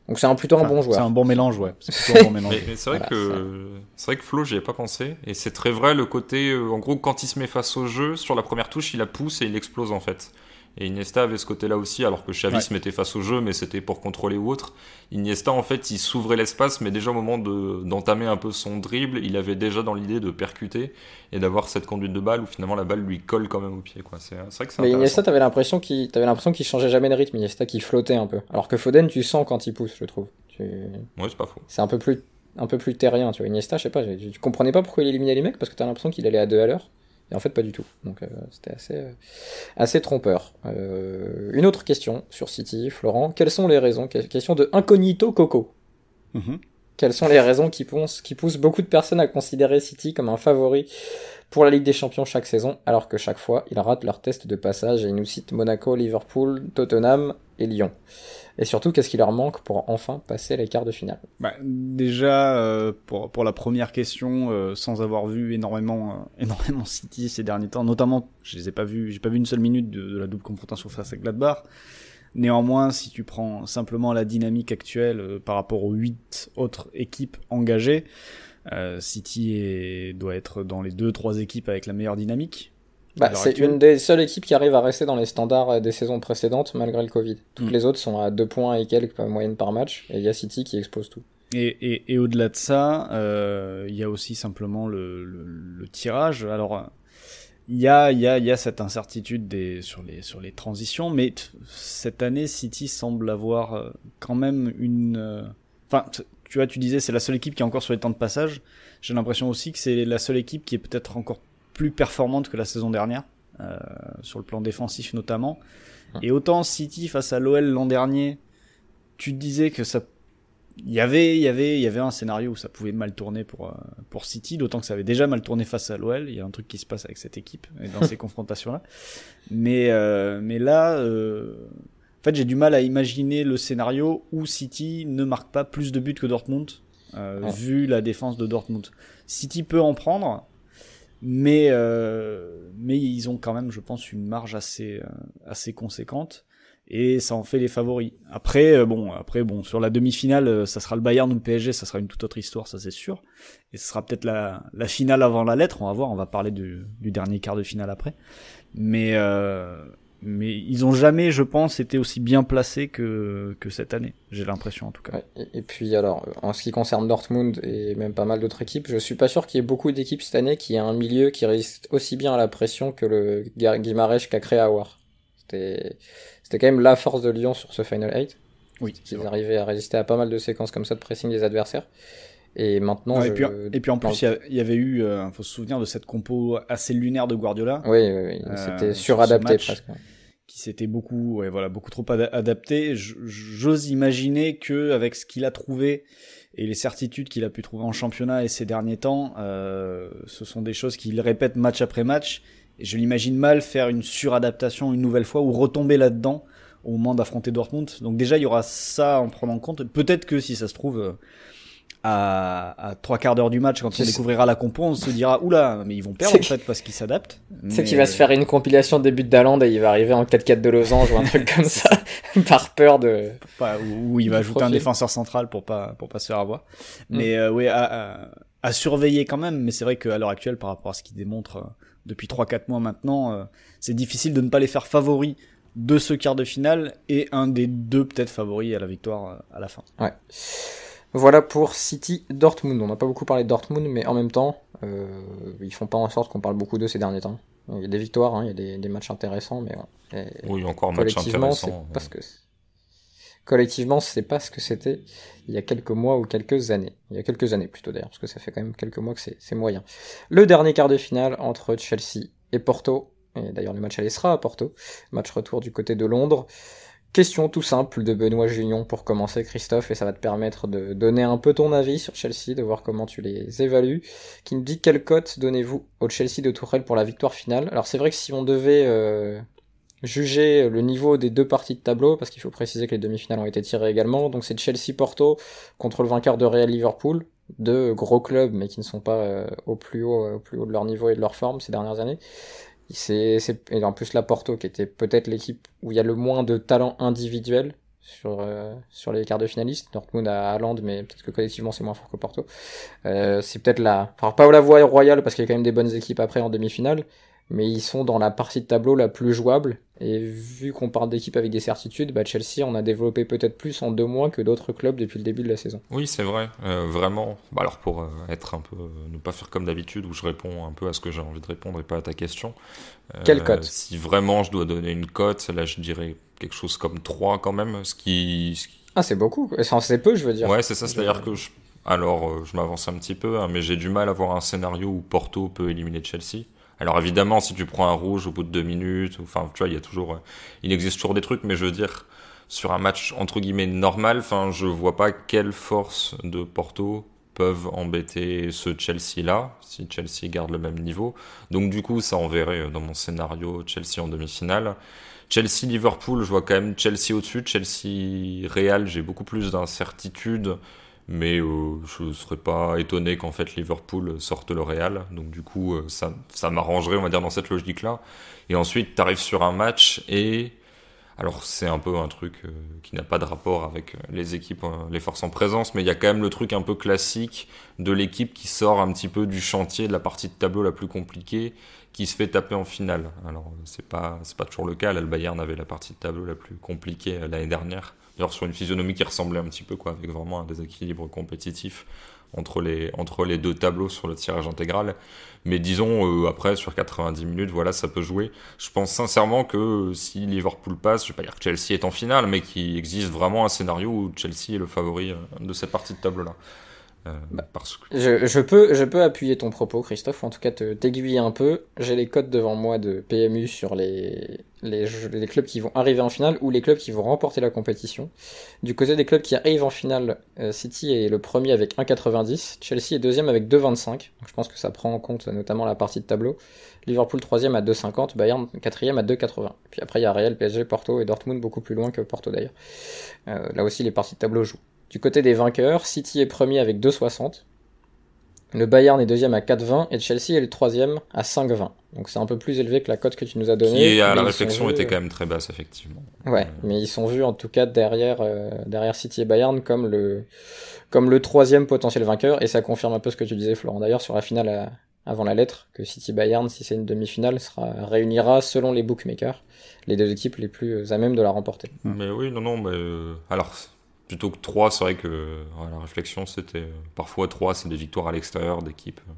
Donc c'est un plutôt un bon joueur. C'est un bon mélange, ouais. C'est bon Mais, vrai que c'est vrai que Flo, j'y pas pensé, et c'est très vrai le côté, en gros, quand il se met face au jeu sur la première touche, il la pousse et il explose en fait. Et Iniesta avait ce côté-là aussi, alors que Xavi se mettait face au jeu, mais c'était pour contrôler ou autre. Iniesta, en fait, il s'ouvrait l'espace, mais déjà au moment d'entamer un peu son dribble, il avait déjà dans l'idée de percuter et d'avoir cette conduite de balle où finalement la balle lui colle quand même au pied. C'est, vrai que c'est Mais Iniesta, t'avais l'impression, qu'il, t'avais l'impression qu'il changeait jamais de rythme, Iniesta, qui flottait un peu. Alors que Foden, tu sens quand il pousse, je trouve. Tu... c'est pas faux. C'est un peu plus un peu plus terrien, tu vois. Iniesta, je sais pas, tu comprenais pas pourquoi il éliminait les mecs parce que t'as l'impression qu'il allait à deux à l'heure. Et en fait, pas du tout. Donc, euh, c'était assez, euh, assez trompeur. Euh, une autre question sur City, Florent. Quelles sont les raisons Question de Incognito Coco. Mm-hmm. Quelles sont les raisons qui poussent, qui poussent beaucoup de personnes à considérer City comme un favori pour la Ligue des Champions chaque saison, alors que chaque fois, ils ratent leur test de passage et ils nous citent Monaco, Liverpool, Tottenham et Lyon et surtout, qu'est-ce qui leur manque pour enfin passer les quarts de finale bah, Déjà, euh, pour, pour la première question, euh, sans avoir vu énormément, euh, énormément City ces derniers temps, notamment, je les ai pas vus, j'ai pas vu une seule minute de, la double confrontation face à Gladbach. Néanmoins, si tu prends simplement la dynamique actuelle par rapport aux huit autres équipes engagées, City doit être dans les deux trois équipes avec la meilleure dynamique. Bah, c'est une des seules équipes qui arrive à rester dans les standards euh, des saisons précédentes malgré le Covid. Toutes mm. les autres sont à deux points et quelques euh, moyenne par match, et il y a City qui expose tout. Et, au-delà de ça, euh, il y a aussi simplement le, tirage. Alors, il y a, y, cette incertitude des, sur, les, sur les transitions, mais cette année, City semble avoir quand même une. Enfin, tu vois, tu disais, c'est la seule équipe qui est encore sur les temps de passage. J'ai l'impression aussi que c'est la seule équipe qui est peut-être encore plus performante que la saison dernière, euh, sur le plan défensif notamment. Hum. Et autant City face à l'OL l'an dernier, tu te disais que ça il y avait il y avait il y avait un scénario où ça pouvait mal tourner pour euh, pour City d'autant que ça avait déjà mal tourné face à l'OL il y a un truc qui se passe avec cette équipe et dans ces confrontations là mais euh, mais là en fait j'ai du mal à imaginer le scénario où City ne marque pas plus de buts que Dortmund vu la défense de Dortmund City peut en prendre mais, euh, mais ils ont quand même, je pense, une marge assez, euh, assez conséquente. Et ça en fait les favoris. Après, euh, bon, après, bon, sur la demi-finale, euh, ça sera le Bayern ou le PSG, ça sera une toute autre histoire, ça c'est sûr. Et ce sera peut-être la, la finale avant la lettre, on va voir, on va parler du, du dernier quart de finale après. Mais, euh, mais ils ont jamais, je pense, été aussi bien placés que, cette année. J'ai l'impression en tout cas. et, puis alors, en ce qui concerne Dortmund et même pas mal d'autres équipes, je suis pas sûr qu'il y ait beaucoup d'équipes cette année qui aient un milieu qui résiste aussi bien à la pression que le Guimarães qu'a créé Awar. C'était c'était quand même la force de Lyon sur ce Final 8. Oui. Ils arrivaient à résister à pas mal de séquences comme ça de pressing des adversaires. Et maintenant. et, puis, et, puis, en plus, il y, avait eu, il faut se souvenir de cette compo assez lunaire de Guardiola. Oui, oui, oui. Euh, c'était suradapté presque. Qui s'était beaucoup, ouais, voilà, beaucoup trop adapté. J'ose imaginer que avec ce qu'il a trouvé et les certitudes qu'il a pu trouver en championnat et ces derniers temps, euh, ce sont des choses qu'il répète match après match. Et je l'imagine mal faire une suradaptation une nouvelle fois ou retomber là-dedans au moment d'affronter Dortmund. Donc déjà, il y aura ça en prenant en compte. Peut-être que si ça se trouve euh, à, à trois quarts d'heure du match, quand on découvrira la compo, on se dira oula, mais ils vont perdre en fait parce qu'ils s'adaptent. C'est qu'il va se faire une compilation des buts d'Alande et il va arriver en 4-4 de losange ou un truc comme ça, par peur de. ou, il va ajouter un défenseur central pour pas pour pas se faire avoir. Mm. Mais euh, oui, à, à, surveiller quand même. Mais c'est vrai qu'à l'heure actuelle, par rapport à ce qu'il démontre euh, depuis 3-4 mois maintenant, euh, c'est difficile de ne pas les faire favoris de ce quart de finale et un des deux peut-être favoris à la victoire à la fin. Ouais. Voilà pour City Dortmund. On n'a pas beaucoup parlé de Dortmund, mais en même temps, euh, ils font pas en sorte qu'on parle beaucoup d'eux ces derniers temps. Il y a des victoires, hein, il y a des, matchs intéressants, mais encore collectivement, match Parce que collectivement, c'est pas ce que c'était il y a quelques mois ou quelques années. Il y a quelques années plutôt d'ailleurs, parce que ça fait quand même quelques mois que c'est moyen. Le dernier quart de finale entre Chelsea et Porto. Et d'ailleurs, le match aller sera à Porto. Match retour du côté de Londres. Question tout simple de Benoît Junion pour commencer, Christophe, et ça va te permettre de donner un peu ton avis sur Chelsea, de voir comment tu les évalues. Qui me dit quelle cote donnez-vous au Chelsea de Tourelle pour la victoire finale Alors c'est vrai que si on devait euh, juger le niveau des deux parties de tableau, parce qu'il faut préciser que les demi-finales ont été tirées également, donc c'est Chelsea-Porto contre le vainqueur de Real Liverpool, deux gros clubs mais qui ne sont pas euh, au plus haut, euh, au plus haut de leur niveau et de leur forme ces dernières années. C'est, et en plus la Porto qui était peut-être l'équipe où il y a le moins de talent individuel sur euh, sur les quarts de finaliste. Dortmund à Hollande mais peut-être que collectivement c'est moins fort que Porto. Euh, c'est peut-être la, enfin pas la voie royale parce qu'il y a quand même des bonnes équipes après en demi-finale, mais ils sont dans la partie de tableau la plus jouable et vu qu'on parle d'équipe avec des certitudes, bah Chelsea on a développé peut-être plus en deux mois que d'autres clubs depuis le début de la saison. Oui, c'est vrai, euh, vraiment. Bah alors pour euh, être un peu, euh, ne pas faire comme d'habitude où je réponds un peu à ce que j'ai envie de répondre et pas à ta question. Quelle cote Si vraiment je dois donner une cote, là je dirais quelque chose comme 3 quand même, ce qui. Ah, c'est beaucoup, c'est peu, je veux dire. Ouais, c'est ça, c'est-à-dire que je. Alors, je m'avance un petit peu, hein, mais j'ai du mal à voir un scénario où Porto peut éliminer Chelsea. Alors évidemment, si tu prends un rouge au bout de deux minutes, enfin, tu vois, il y a toujours, euh, il existe toujours des trucs, mais je veux dire, sur un match entre guillemets normal, enfin, je vois pas quelles forces de Porto peuvent embêter ce Chelsea-là, si Chelsea garde le même niveau. Donc du coup, ça enverrait euh, dans mon scénario Chelsea en demi-finale. Chelsea-Liverpool, je vois quand même Chelsea au-dessus. Chelsea-Real, j'ai beaucoup plus d'incertitudes mais euh, je ne serais pas étonné qu'en fait Liverpool sorte le Real. Donc du coup, euh, ça, m'arrangerait, on va dire, dans cette logique-là. Et ensuite, tu arrives sur un match et... Alors c'est un peu un truc euh, qui n'a pas de rapport avec les équipes, les forces en présence, mais il y a quand même le truc un peu classique de l'équipe qui sort un petit peu du chantier, de la partie de tableau la plus compliquée, qui se fait taper en finale. Alors c'est pas pas toujours le cas. Là, le Bayern avait la partie de tableau la plus compliquée l'année dernière. D'ailleurs, sur une physionomie qui ressemblait un petit peu, quoi, avec vraiment un déséquilibre compétitif entre les, entre les deux tableaux sur le tirage intégral. Mais disons, euh, après, sur 90 minutes, voilà, ça peut jouer. Je pense sincèrement que si Liverpool passe, je vais pas dire que Chelsea est en finale, mais qu'il existe vraiment un scénario où Chelsea est le favori euh, de cette partie de tableau-là. Euh, bah, parce que... je, peux, appuyer ton propos, Christophe, ou en tout cas te t'aiguiller un peu. J'ai les codes devant moi de PMU sur les, clubs qui vont arriver en finale ou les clubs qui vont remporter la compétition. Du côté des clubs qui arrivent en finale, euh, City est le premier avec 1,90, Chelsea est deuxième avec 2,25. Donc je pense que ça prend en compte notamment la partie de tableau. Liverpool troisième à 2,50, Bayern quatrième à 2,80. Puis après il y a Real, PSG, Porto et Dortmund beaucoup plus loin que Porto d'ailleurs. Euh, là aussi les parties de tableau jouent. Du côté des vainqueurs, City est premier avec 2,60. Le Bayern est deuxième à 4,20 et Chelsea est le troisième à 5,20. Donc c'est un peu plus élevé que la cote que tu nous as donnée. Qui, à la réflexion, était quand même très basse, effectivement. Ouais, euh. mais ils sont vus en tout cas derrière, euh, derrière City et Bayern comme le, comme le troisième potentiel vainqueur. Et ça confirme un peu ce que tu disais, Florent, d'ailleurs, sur la finale euh, avant la lettre, que City-Bayern, si c'est une demi-finale, sera, réunira, selon les bookmakers, les deux équipes les plus à même de la remporter. Mais oui, non, non, mais alors plutôt que 3, c'est vrai que euh, la réflexion, c'était euh, parfois 3, c'est des victoires à l'extérieur d'équipes euh,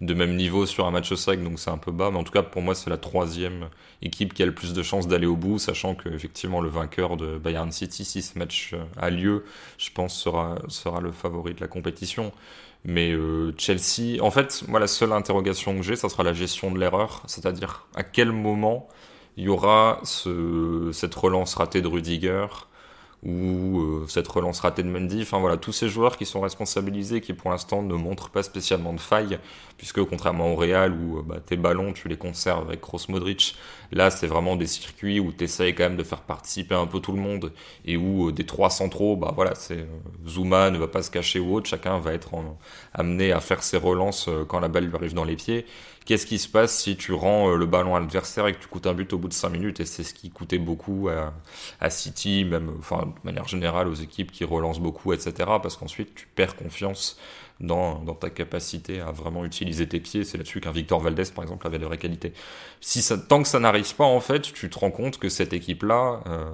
de même niveau sur un match au sec, donc c'est un peu bas. Mais en tout cas, pour moi, c'est la troisième équipe qui a le plus de chances d'aller au bout, sachant que effectivement le vainqueur de Bayern City, si ce match a lieu, je pense sera, sera le favori de la compétition. Mais Chelsea, en fait, moi, la seule interrogation que j'ai, ça sera la gestion de l'erreur, c'est-à-dire à quel moment il y aura ce, cette relance ratée de Rudiger ou euh, cette relance ratée de Mendy. Enfin voilà, tous ces joueurs qui sont responsabilisés, qui pour l'instant ne montrent pas spécialement de failles puisque contrairement au Real où euh, bah, tes ballons tu les conserves avec Kroos Modric, là c'est vraiment des circuits où tu essayes quand même de faire participer un peu tout le monde et où euh, des trois centraux, bah voilà, c'est Zuma ne va pas se cacher ou autre, chacun va être amené à faire ses relances quand la balle lui arrive dans les pieds qu'est-ce qui se passe si tu rends euh, le ballon à l'adversaire et que tu coûtes un but au bout de 5 minutes Et c'est ce qui coûtait beaucoup à, City, même enfin, de manière générale aux équipes qui relancent beaucoup, etc. Parce qu'ensuite, tu perds confiance dans, ta capacité à vraiment utiliser tes pieds. C'est là-dessus qu'un Victor Valdez, par exemple, avait de vraies qualités. Si ça, tant que ça n'arrive pas, en fait, tu te rends compte que cette équipe-là, euh,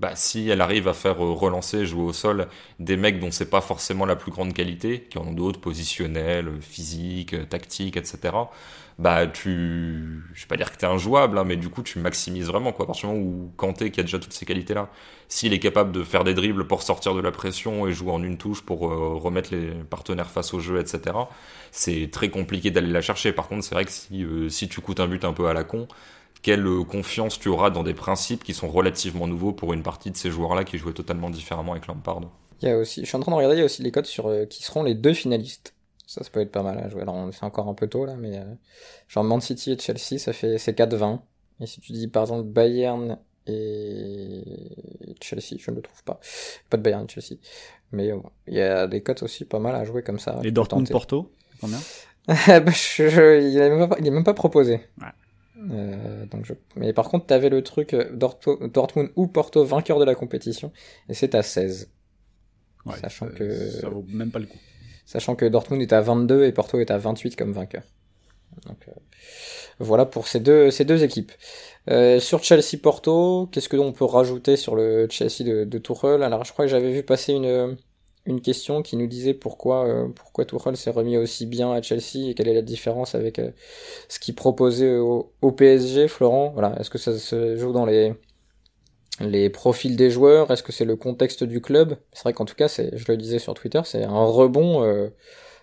bah, si elle arrive à faire euh, relancer, jouer au sol des mecs dont c'est pas forcément la plus grande qualité, qui en ont d'autres, positionnels, euh, physiques, euh, tactiques, etc., bah tu, je vais pas dire que t'es injouable, hein, mais du coup tu maximises vraiment quoi. À partir du moment où Kanté qui a déjà toutes ces qualités-là, s'il est capable de faire des dribbles pour sortir de la pression et jouer en une touche pour remettre les partenaires face au jeu, etc., c'est très compliqué d'aller la chercher. Par contre, c'est vrai que si, si tu coûtes un but un peu à la con, quelle euh, confiance tu auras dans des principes qui sont relativement nouveaux pour une partie de ces joueurs-là qui jouaient totalement différemment avec Lampard il y a aussi, je suis en train de regarder, aussi les codes sur euh, qui seront les deux finalistes. Ça, ça peut être pas mal à jouer. Alors, on fait encore un peu tôt, là, mais euh, genre Man City et Chelsea, ça fait, c'est 4-20. Et si tu dis, par exemple, Bayern et Chelsea, je ne le trouve pas. Pas de Bayern et Chelsea. Mais il y a des codes aussi pas mal à jouer comme ça. Et Dortmund-Porto, combien bah, il, n'est même pas, même pas proposé. Ouais. Euh, donc je... Mais par contre, t'avais le truc euh, Dortmund ou Porto vainqueur de la compétition, et c'est à 16. sachant que... ça vaut même pas le coup. Sachant que Dortmund est à 22 et Porto est à 28 comme vainqueur. Donc euh, voilà pour ces deux, ces deux équipes. sur Chelsea-Porto, qu'est-ce que l'on peut rajouter sur le Chelsea de, de Alors je crois que j'avais vu passer une, une question qui nous disait pourquoi, euh, pourquoi Tuchel s'est remis aussi bien à Chelsea et quelle est la différence avec euh, ce qu'il proposait au, PSG, Florent. Voilà, est-ce que ça se joue dans les les profils des joueurs Est-ce que c'est le contexte du club C'est vrai qu'en tout cas, c'est, je le disais sur Twitter, c'est un rebond. Euh,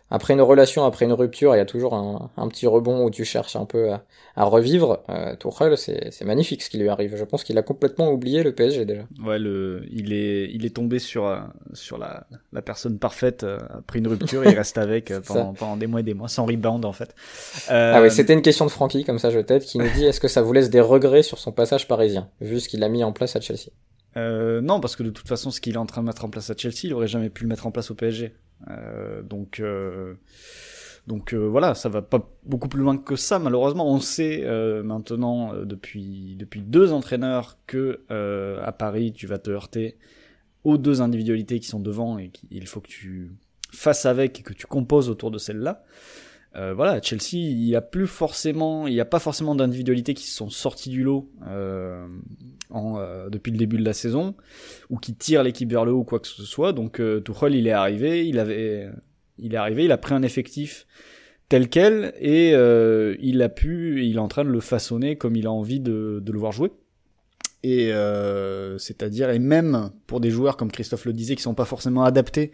après une relation, après une rupture, il y a toujours un, petit rebond où tu cherches un peu à, revivre. Euh, c'est magnifique ce qui lui arrive. Je pense qu'il a complètement oublié le PSG déjà. Ouais, le, il, est, il est tombé sur, euh, sur la, personne parfaite euh, après une rupture il reste avec euh, pendant, des mois et des mois, sans rebound en fait. Ah oui, c'était une question de Francky, comme ça je t'aide, qui nous dit est-ce que ça vous laisse des regrets sur son passage parisien, vu ce qu'il a mis en place à Chelsea euh, non, parce que de toute façon, ce qu'il est en train de mettre en place à Chelsea, il aurait jamais pu le mettre en place au PSG. Euh, donc. Euh, donc voilà, ça va pas beaucoup plus loin que ça malheureusement. On sait maintenant depuis depuis deux entraîneurs que à Paris tu vas te heurter aux deux individualités qui sont devant et qu'il faut que tu fasses avec et que tu composes autour de celle-là. Euh, voilà, Chelsea, il n'y a plus forcément, il n'y a pas forcément d'individualités qui sont sorties du lot euh, euh, depuis le début de la saison ou qui tirent l'équipe vers le haut ou quoi que ce soit. Donc Tuchel, il est arrivé, il avait, il est arrivé, il a pris un effectif tel quel et il a pu, il est en train de le façonner comme il a envie de, le voir jouer. Et c'est-à-dire et même pour des joueurs comme Christophe le disait qui sont pas forcément adaptés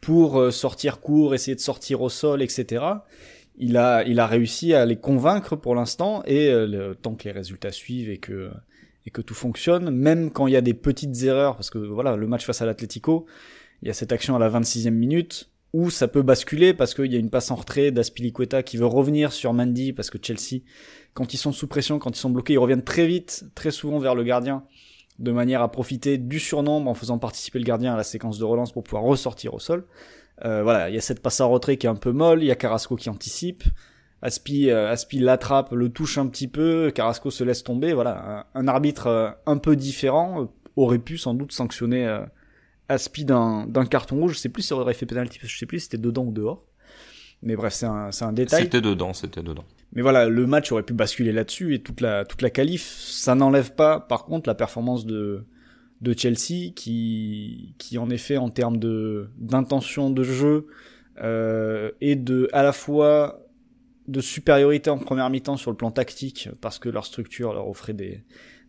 pour euh, sortir court, essayer de sortir au sol, etc. Il a, il a réussi à les convaincre pour l'instant et euh, tant que les résultats suivent et que et que tout fonctionne, même quand il y a des petites erreurs, parce que voilà, le match face à l'Atlético, il y a cette action à la 26e minute où ça peut basculer parce qu'il y a une passe en retrait d'Aspilicueta qui veut revenir sur Mandy parce que Chelsea, quand ils sont sous pression, quand ils sont bloqués, ils reviennent très vite, très souvent vers le gardien de manière à profiter du surnombre en faisant participer le gardien à la séquence de relance pour pouvoir ressortir au sol. Euh, voilà, il y a cette passe à retrait qui est un peu molle, il y a Carrasco qui anticipe, Aspi, euh, Aspi l'attrape, le touche un petit peu, Carrasco se laisse tomber. Voilà, un, arbitre euh, un peu différent aurait pu sans doute sanctionner Aspi d'un carton rouge. Je sais plus si ça aurait fait pénalty, je sais plus si c'était dedans ou dehors. Mais bref, c'est un, un détail. C'était dedans, c'était dedans. Mais voilà, le match aurait pu basculer là-dessus et toute la toute la qualif, ça n'enlève pas par contre la performance de de Chelsea qui qui en effet en termes de d'intention de jeu euh, et de à la fois de supériorité en première mi-temps sur le plan tactique parce que leur structure leur offrait des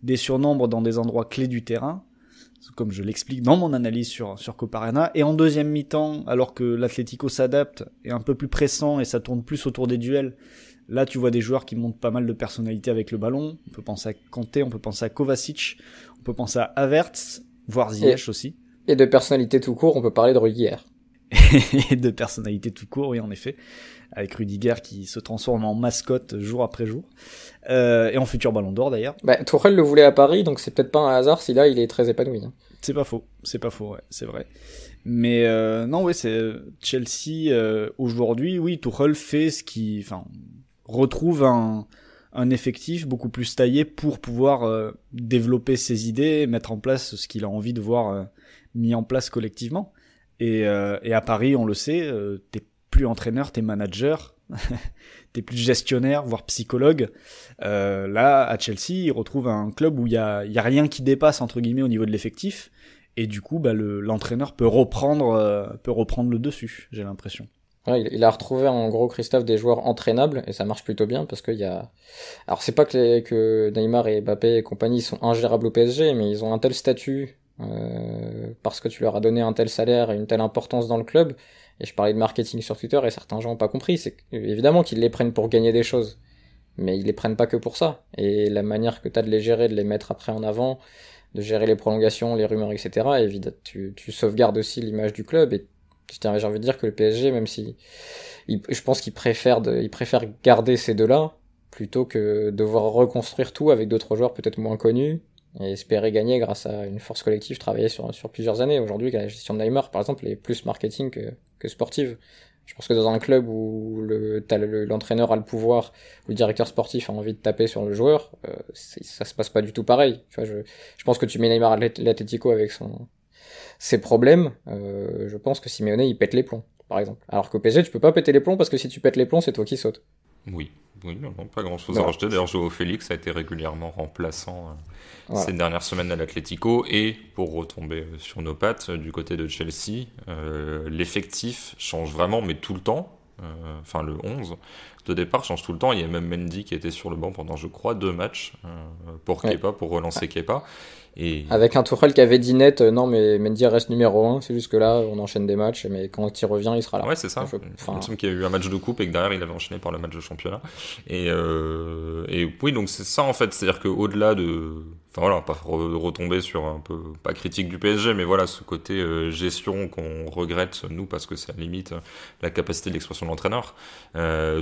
des surnombres dans des endroits clés du terrain comme je l'explique dans mon analyse sur, sur Et en deuxième mi-temps, alors que l'Atletico s'adapte, est un peu plus pressant et ça tourne plus autour des duels, Là, tu vois des joueurs qui montent pas mal de personnalité avec le ballon. On peut penser à Kanté, on peut penser à Kovacic, on peut penser à Averts, voire Ziyech aussi. Et de personnalité tout court, on peut parler de Rudiger. et de personnalité tout court, oui, en effet. Avec Rudiger qui se transforme en mascotte jour après jour. Euh, et en futur ballon d'or d'ailleurs. Bah, Tourelle le voulait à Paris, donc c'est peut-être pas un hasard si là il est très épanoui. Hein. C'est pas faux, c'est pas faux, ouais, c'est vrai. Mais euh, non, oui, c'est euh, Chelsea aujourd'hui, oui, Tourelle fait ce qui, enfin, retrouve un, effectif beaucoup plus taillé pour pouvoir euh, développer ses idées, mettre en place ce qu'il a envie de voir euh, mis en place collectivement. Euh, et, à Paris, on le sait, t'es plus entraîneur, t'es manager, t'es plus gestionnaire, voire psychologue. là, à Chelsea, il retrouve un club où il y a, rien qui dépasse entre guillemets au niveau de l'effectif, et du coup, bah, l'entraîneur peut reprendre, peut reprendre le dessus. J'ai l'impression il, a retrouvé en gros Christophe des joueurs entraînables et ça marche plutôt bien parce qu'il y a. Alors c'est pas que, que Neymar et Mbappé et compagnie sont ingérables au PSG, mais ils ont un tel statut euh, parce que tu leur as donné un tel salaire et une telle importance dans le club. Et je parlais de marketing sur Twitter et certains gens n'ont pas compris. C'est évidemment qu'ils les prennent pour gagner des choses, mais ils les prennent pas que pour ça. Et la manière que tu as de les gérer, de les mettre après en avant, de gérer les prolongations, les rumeurs, etc. Évidemment, tu, tu sauvegardes aussi l'image du club et j'ai envie de dire que le PSG, même si je pense qu'il préfère, il préfère garder ces deux-là plutôt que devoir reconstruire tout avec d'autres joueurs peut-être moins connus et espérer gagner grâce à une force collective travaillée sur, sur plusieurs années. Aujourd'hui, la gestion de Neymar, par exemple, est plus marketing que, sportive. Je pense que dans un club où l'entraîneur a le pouvoir, où le directeur sportif a envie de taper sur le joueur, euh, ça se passe pas du tout pareil. je, pense que tu mets Neymar à l'Atletico avec son, ces problèmes, euh, je pense que Simeone, il pète les plombs, par exemple. Alors qu'au PSG, tu peux pas péter les plombs parce que si tu pètes les plombs, c'est toi qui sautes. Oui, non, pas grand chose à rajouter. D'ailleurs, Joao Félix a été régulièrement remplaçant euh, ces dernières semaines à l'Atletico. Et pour retomber euh, sur nos pattes, du côté de Chelsea, l'effectif change vraiment, mais tout le temps. Euh, enfin le 11 de départ change tout le temps. Il y a même Mendy qui était sur le banc pendant, je crois, deux matchs euh, pour Kepa, pour relancer Kepa. Et... Avec un Tourelle qui avait dit net, euh, non, mais Mendy reste numéro 1, c'est que là, on enchaîne des matchs, mais quand il revient, il sera là. Ouais, c'est ça. Enfin... Il me semble qu'il y a eu un match de coupe et que derrière, il avait enchaîné par le match de championnat. Et, euh... et oui, donc c'est ça en fait, c'est-à-dire qu'au-delà de voilà, pas retomber sur un peu, pas critique du PSG, mais voilà, ce côté euh, gestion qu'on regrette, nous, parce que ça limite euh, la capacité d'expression de l'entraîneur. Euh,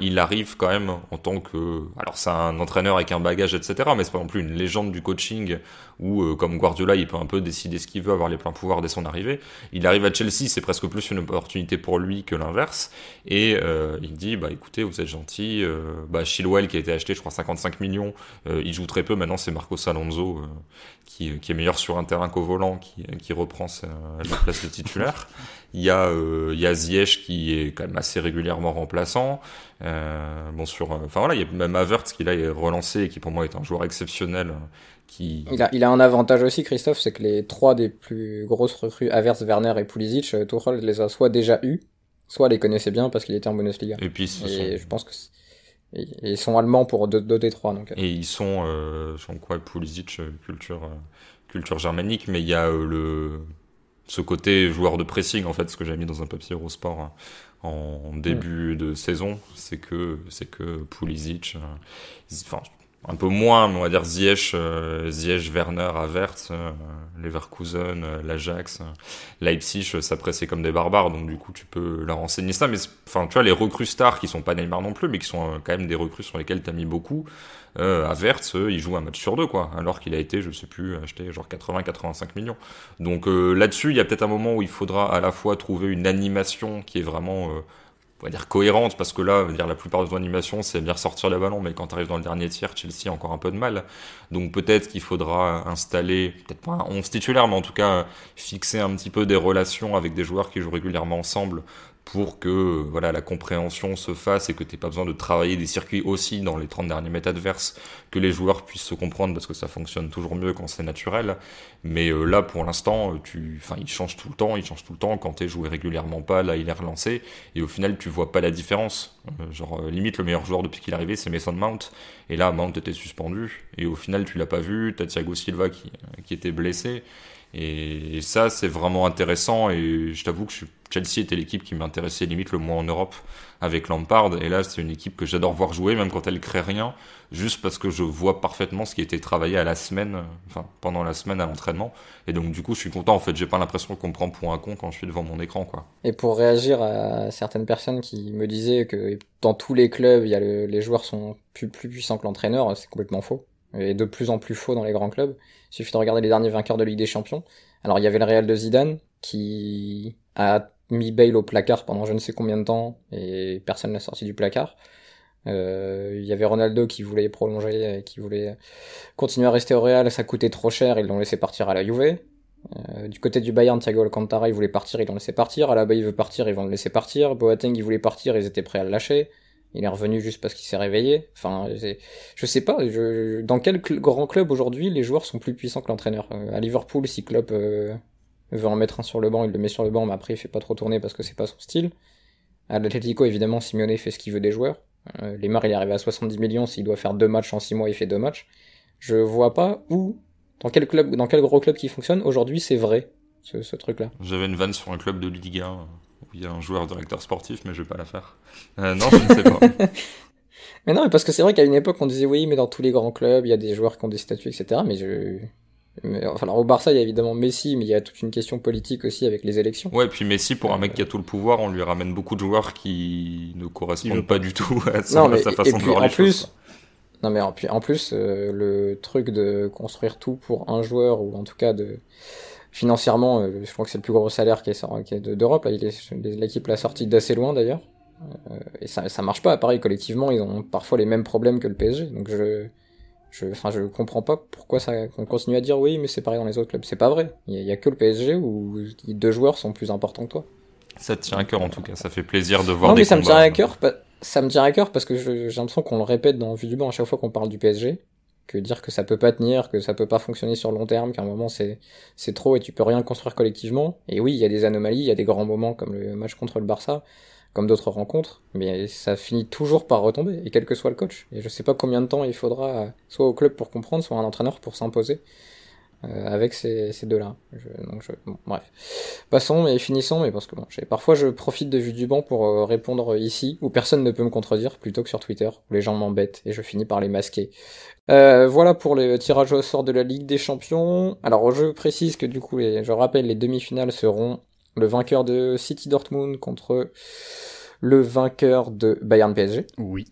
il arrive quand même en tant que. Alors, c'est un entraîneur avec un bagage, etc., mais c'est pas non plus une légende du coaching où, euh, comme Guardiola, il peut un peu décider ce qu'il veut, avoir les pleins pouvoirs dès son arrivée. Il arrive à Chelsea, c'est presque plus une opportunité pour lui que l'inverse. Et il dit, bah écoutez, vous êtes gentil, bah Chilwell qui a été acheté, je crois, 55 millions, il joue très peu, maintenant c'est Marco Alonso, euh, qui, est meilleur sur un terrain qu'au volant, qui, reprend sa, la place de titulaire. Il y a, euh, qui est quand même assez régulièrement remplaçant. Euh, bon sur, euh, enfin voilà, il y a même Averts qui là est relancé et qui pour moi est un joueur exceptionnel. Hein, qui... Il, a, un avantage aussi, Christophe, c'est que les trois des plus grosses recrues, Havertz, Werner et Pulisic, Tuchel les a soit déjà eu, soit les connaissait bien parce qu'il était en Bundesliga. Et puis, je pense que ils sont allemands pour 2D3. Donc... Et ils sont, sont euh, quoi Pulisic, euh, culture, euh, culture germanique, mais il y a le, ce côté joueur de pressing, en fait, ce que j'ai mis dans un papier au sport hein, en début hmm. de saison, c'est que, c'est que Pulisic, enfin, un peu moins, on va dire Ziyech, euh, Werner, Avert, euh, Leverkusen, euh, l'Ajax, euh, Leipzig, ça euh, pressait comme des barbares, donc du coup tu peux leur enseigner ça. Mais enfin, tu vois, les recrues stars qui sont pas Neymar non plus, mais qui sont euh, quand même des recrues sur lesquelles tu as mis beaucoup, Avert, il joue un match sur deux, quoi, alors qu'il a été, je sais plus, acheté genre 80-85 millions. Donc là-dessus, il y a peut-être un moment où il faudra à la fois trouver une animation qui est vraiment on va dire cohérente, parce que là, dire, la plupart de ton animation, c'est bien sortir le ballon, mais quand tu arrives dans le dernier tiers, Chelsea a encore un peu de mal. Donc peut-être qu'il faudra installer, peut-être pas un 11 titulaire, mais en tout cas fixer un petit peu des relations avec des joueurs qui jouent régulièrement ensemble pour que voilà la compréhension se fasse et que t'aies pas besoin de travailler des circuits aussi dans les 30 derniers mètres adverses, que les joueurs puissent se comprendre parce que ça fonctionne toujours mieux quand c'est naturel. Mais euh, là, pour l'instant, euh, tu, enfin, il change tout le temps, il change tout le temps. Quand t'es joué régulièrement pas, là, il est relancé et au final, tu vois pas la différence. Euh, genre limite le meilleur joueur depuis qu'il est arrivé, c'est Mason Mount et là, Mount était suspendu et au final, tu l'as pas vu. T'as Thiago Silva qui, qui était blessé et, ça, c'est vraiment intéressant. Et je t'avoue que Chelsea était l'équipe qui m'intéressait limite le moins en Europe avec Lampard. Et là, c'est une équipe que j'adore voir jouer, même quand elle crée rien, juste parce que je vois parfaitement ce qui a été travaillé à la semaine, enfin pendant la semaine à l'entraînement. Et donc, du coup, je suis content. En fait, j'ai pas l'impression qu'on me prend pour un con quand je suis devant mon écran, quoi. Et pour réagir à certaines personnes qui me disaient que dans tous les clubs, les joueurs sont plus puissants que l'entraîneur, c'est complètement faux. Et de plus en plus faux dans les grands clubs. Il suffit de regarder les derniers vainqueurs de Ligue des Champions. Alors il y avait le Real de Zidane qui a mis Bale au placard pendant je ne sais combien de temps et personne n'a sorti du placard. Euh, il y avait Ronaldo qui voulait prolonger, qui voulait continuer à rester au Real, ça coûtait trop cher, ils l'ont laissé partir à la Juve. Euh, du côté du Bayern, Thiago Alcantara, il voulait partir, ils l'ont laissé partir. Alaba, il veut partir, ils vont le laisser partir. Boateng, il voulait partir, ils étaient prêts à le lâcher il est revenu juste parce qu'il s'est réveillé. Enfin, je sais pas. Dans quel grand club aujourd'hui les joueurs sont plus puissants que l'entraîneur euh, À Liverpool, si Klopp euh, veut en mettre un sur le banc, il le met sur le banc, mais après il fait pas trop tourner parce que c'est pas son style. À l'Atlético, évidemment, Simeone fait ce qu'il veut des joueurs. Euh, les il est arrivé à 70 millions. S'il doit faire deux matchs en six mois, il fait deux matchs. Je vois pas où, dans quel club, dans quel gros club qui fonctionne aujourd'hui, c'est vrai ce, truc-là. J'avais une vanne sur un club de 1 il y a un joueur directeur sportif, mais je vais pas la faire. Euh, non, je ne sais pas. mais non, parce que c'est vrai qu'à une époque, on disait oui, mais dans tous les grands clubs, il y a des joueurs qui ont des statuts, etc. Mais je. enfin, alors au Barça, il y a évidemment Messi, mais il y a toute une question politique aussi avec les élections. Ouais, et puis Messi, pour un mec qui a euh. tout le pouvoir, on lui ramène beaucoup de joueurs qui ne correspondent pas du tout à, sa façon de voir les plus, choses. Non, mais en, plus, euh, le truc de construire tout pour un joueur, ou en tout cas de financièrement, euh, je crois que c'est le plus gros salaire qui est, qui est d'Europe. L'équipe l'a sorti d'assez loin d'ailleurs. Euh, et ça, ça marche pas. À Paris, collectivement, ils ont parfois les mêmes problèmes que le PSG. Donc je, je, enfin, je comprends pas pourquoi on continue à dire oui, mais c'est pareil dans les autres clubs. C'est pas vrai. Il y, a que le PSG où deux joueurs sont plus importants que toi. Ça te tient à cœur en tout cas. Ça fait plaisir de voir. Non, des mais ça me tient à cœur. Ça me tient à cœur parce que j'ai l'impression qu'on le répète dans Vue du banc à chaque fois qu'on parle du PSG que dire que ça peut pas tenir, que ça peut pas fonctionner sur le long terme, qu'à un moment c'est c'est trop et tu peux rien construire collectivement. Et oui, il y a des anomalies, il y a des grands moments comme le match contre le Barça, comme d'autres rencontres, mais ça finit toujours par retomber, et quel que soit le coach. Et je sais pas combien de temps il faudra, soit au club pour comprendre, soit à un entraîneur pour s'imposer euh, avec ces, deux-là. donc bref. Passons et finissons, mais parce que bon, parfois je profite de vue du banc pour euh, répondre ici, où personne ne peut me contredire, plutôt que sur Twitter, où les gens m'embêtent et je finis par les masquer. Euh, voilà pour les tirage au sort de la Ligue des Champions. Alors je précise que du coup, je rappelle, les demi-finales seront le vainqueur de City Dortmund contre le vainqueur de Bayern PSG. Oui.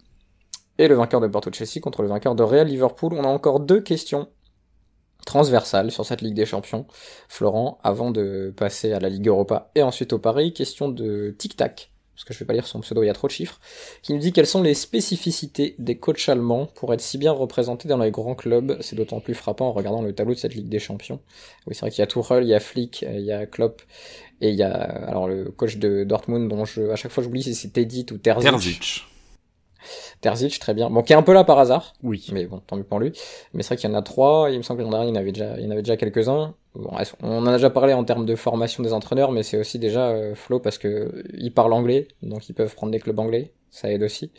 Et le vainqueur de Porto Chelsea contre le vainqueur de Real Liverpool. On a encore deux questions transversale sur cette Ligue des Champions, Florent, avant de passer à la Ligue Europa et ensuite au Paris. Question de tic-tac, parce que je ne vais pas lire son pseudo, il y a trop de chiffres, qui nous dit quelles sont les spécificités des coachs allemands pour être si bien représentés dans les grands clubs. C'est d'autant plus frappant en regardant le tableau de cette Ligue des Champions. Ah oui, c'est vrai qu'il y a Tuchel, il y a Flick, euh, il y a Klopp, et il y a alors le coach de Dortmund dont je, à chaque fois j'oublie si c'est Teddy ou Terzic. Terzic, très bien. Bon, qui est un peu là par hasard. Oui. Mais bon, tant mieux pour lui. Mais c'est vrai qu'il y en a trois. il me semble que il y en avait déjà, il y en avait déjà quelques-uns. on en a déjà parlé en termes de formation des entraîneurs, mais c'est aussi déjà euh, parce que euh, il parlent anglais, donc ils peuvent prendre des clubs anglais. Ça aide aussi.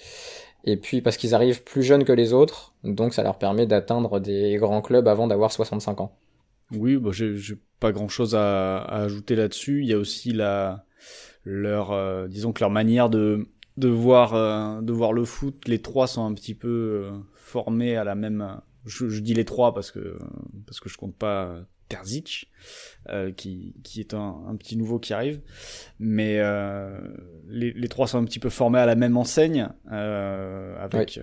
Et puis parce qu'ils arrivent plus jeunes que les autres, donc ça leur permet d'atteindre des grands clubs avant d'avoir 65 ans. Oui, bon, bah, j'ai pas grand chose à, ajouter là-dessus. Il y a aussi la, leur, euh, disons que leur manière de, de voir, euh, de voir le foot. Les trois sont un petit peu euh, formés à la même. Je, dis les trois parce que parce que je compte pas Terzic, euh, qui, qui est un, petit nouveau qui arrive. Mais les, les, trois sont un petit peu formés à la même enseigne. avec,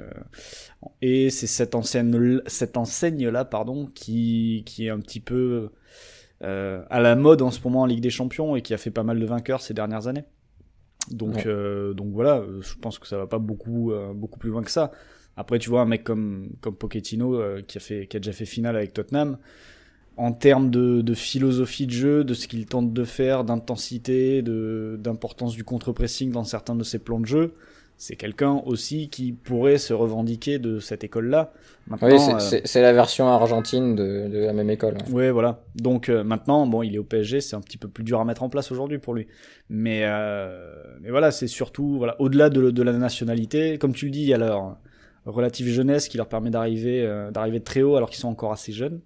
et c'est cette enseigne, cette enseigne là, pardon, qui, qui est un petit peu à la mode en ce moment en Ligue des Champions et qui a fait pas mal de vainqueurs ces dernières années. Donc, euh, donc voilà, euh, je pense que ça va pas beaucoup, euh, beaucoup plus loin que ça. Après, tu vois, un mec comme, comme Pochettino, qui, a fait, qui a déjà fait finale avec Tottenham, en termes de, de, philosophie de jeu, de ce qu'il tente de faire, d'intensité, d'importance du contre-pressing dans certains de ses plans de jeu, c'est quelqu'un aussi qui pourrait se revendiquer de cette école-là. Oui, euh, c'est la version argentine de, la même école. Oui, voilà. Donc euh, maintenant, bon, il est au PSG, c'est un petit peu plus dur à mettre en place aujourd'hui pour lui. Mais, euh, mais voilà, c'est surtout, voilà, au-delà de, la nationalité, comme tu le dis, il y a leur relative jeunesse qui leur permet d'arriver euh, d'arriver très haut alors qu'ils sont encore assez jeunes.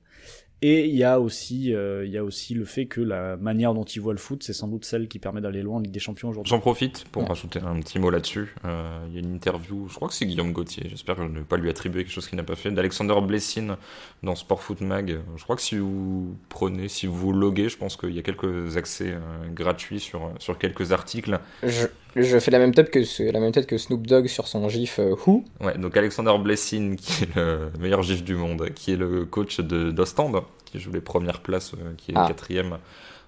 Et il y a aussi, euh, il y a aussi le fait que la manière dont ils voient le foot, c'est sans doute celle qui permet d'aller loin en Ligue des Champions aujourd'hui. J'en profite pour rajouter un petit mot là-dessus. Euh, il y a une interview, je crois que c'est Guillaume Gauthier. J'espère ne pas lui attribuer quelque chose qu'il n'a pas fait. D'Alexander Blessin dans Sport Foot Mag. Je crois que si vous prenez, si vous loguez, je pense qu'il y a quelques accès euh, gratuits sur sur quelques articles. Je je fais la même tête que, la même tête que Snoop Dogg sur son gif euh, Who. Ouais, donc Alexander Blessing, qui est le meilleur gif du monde, qui est le coach de d'Ostende, qui joue les premières places, euh, qui est ah. quatrième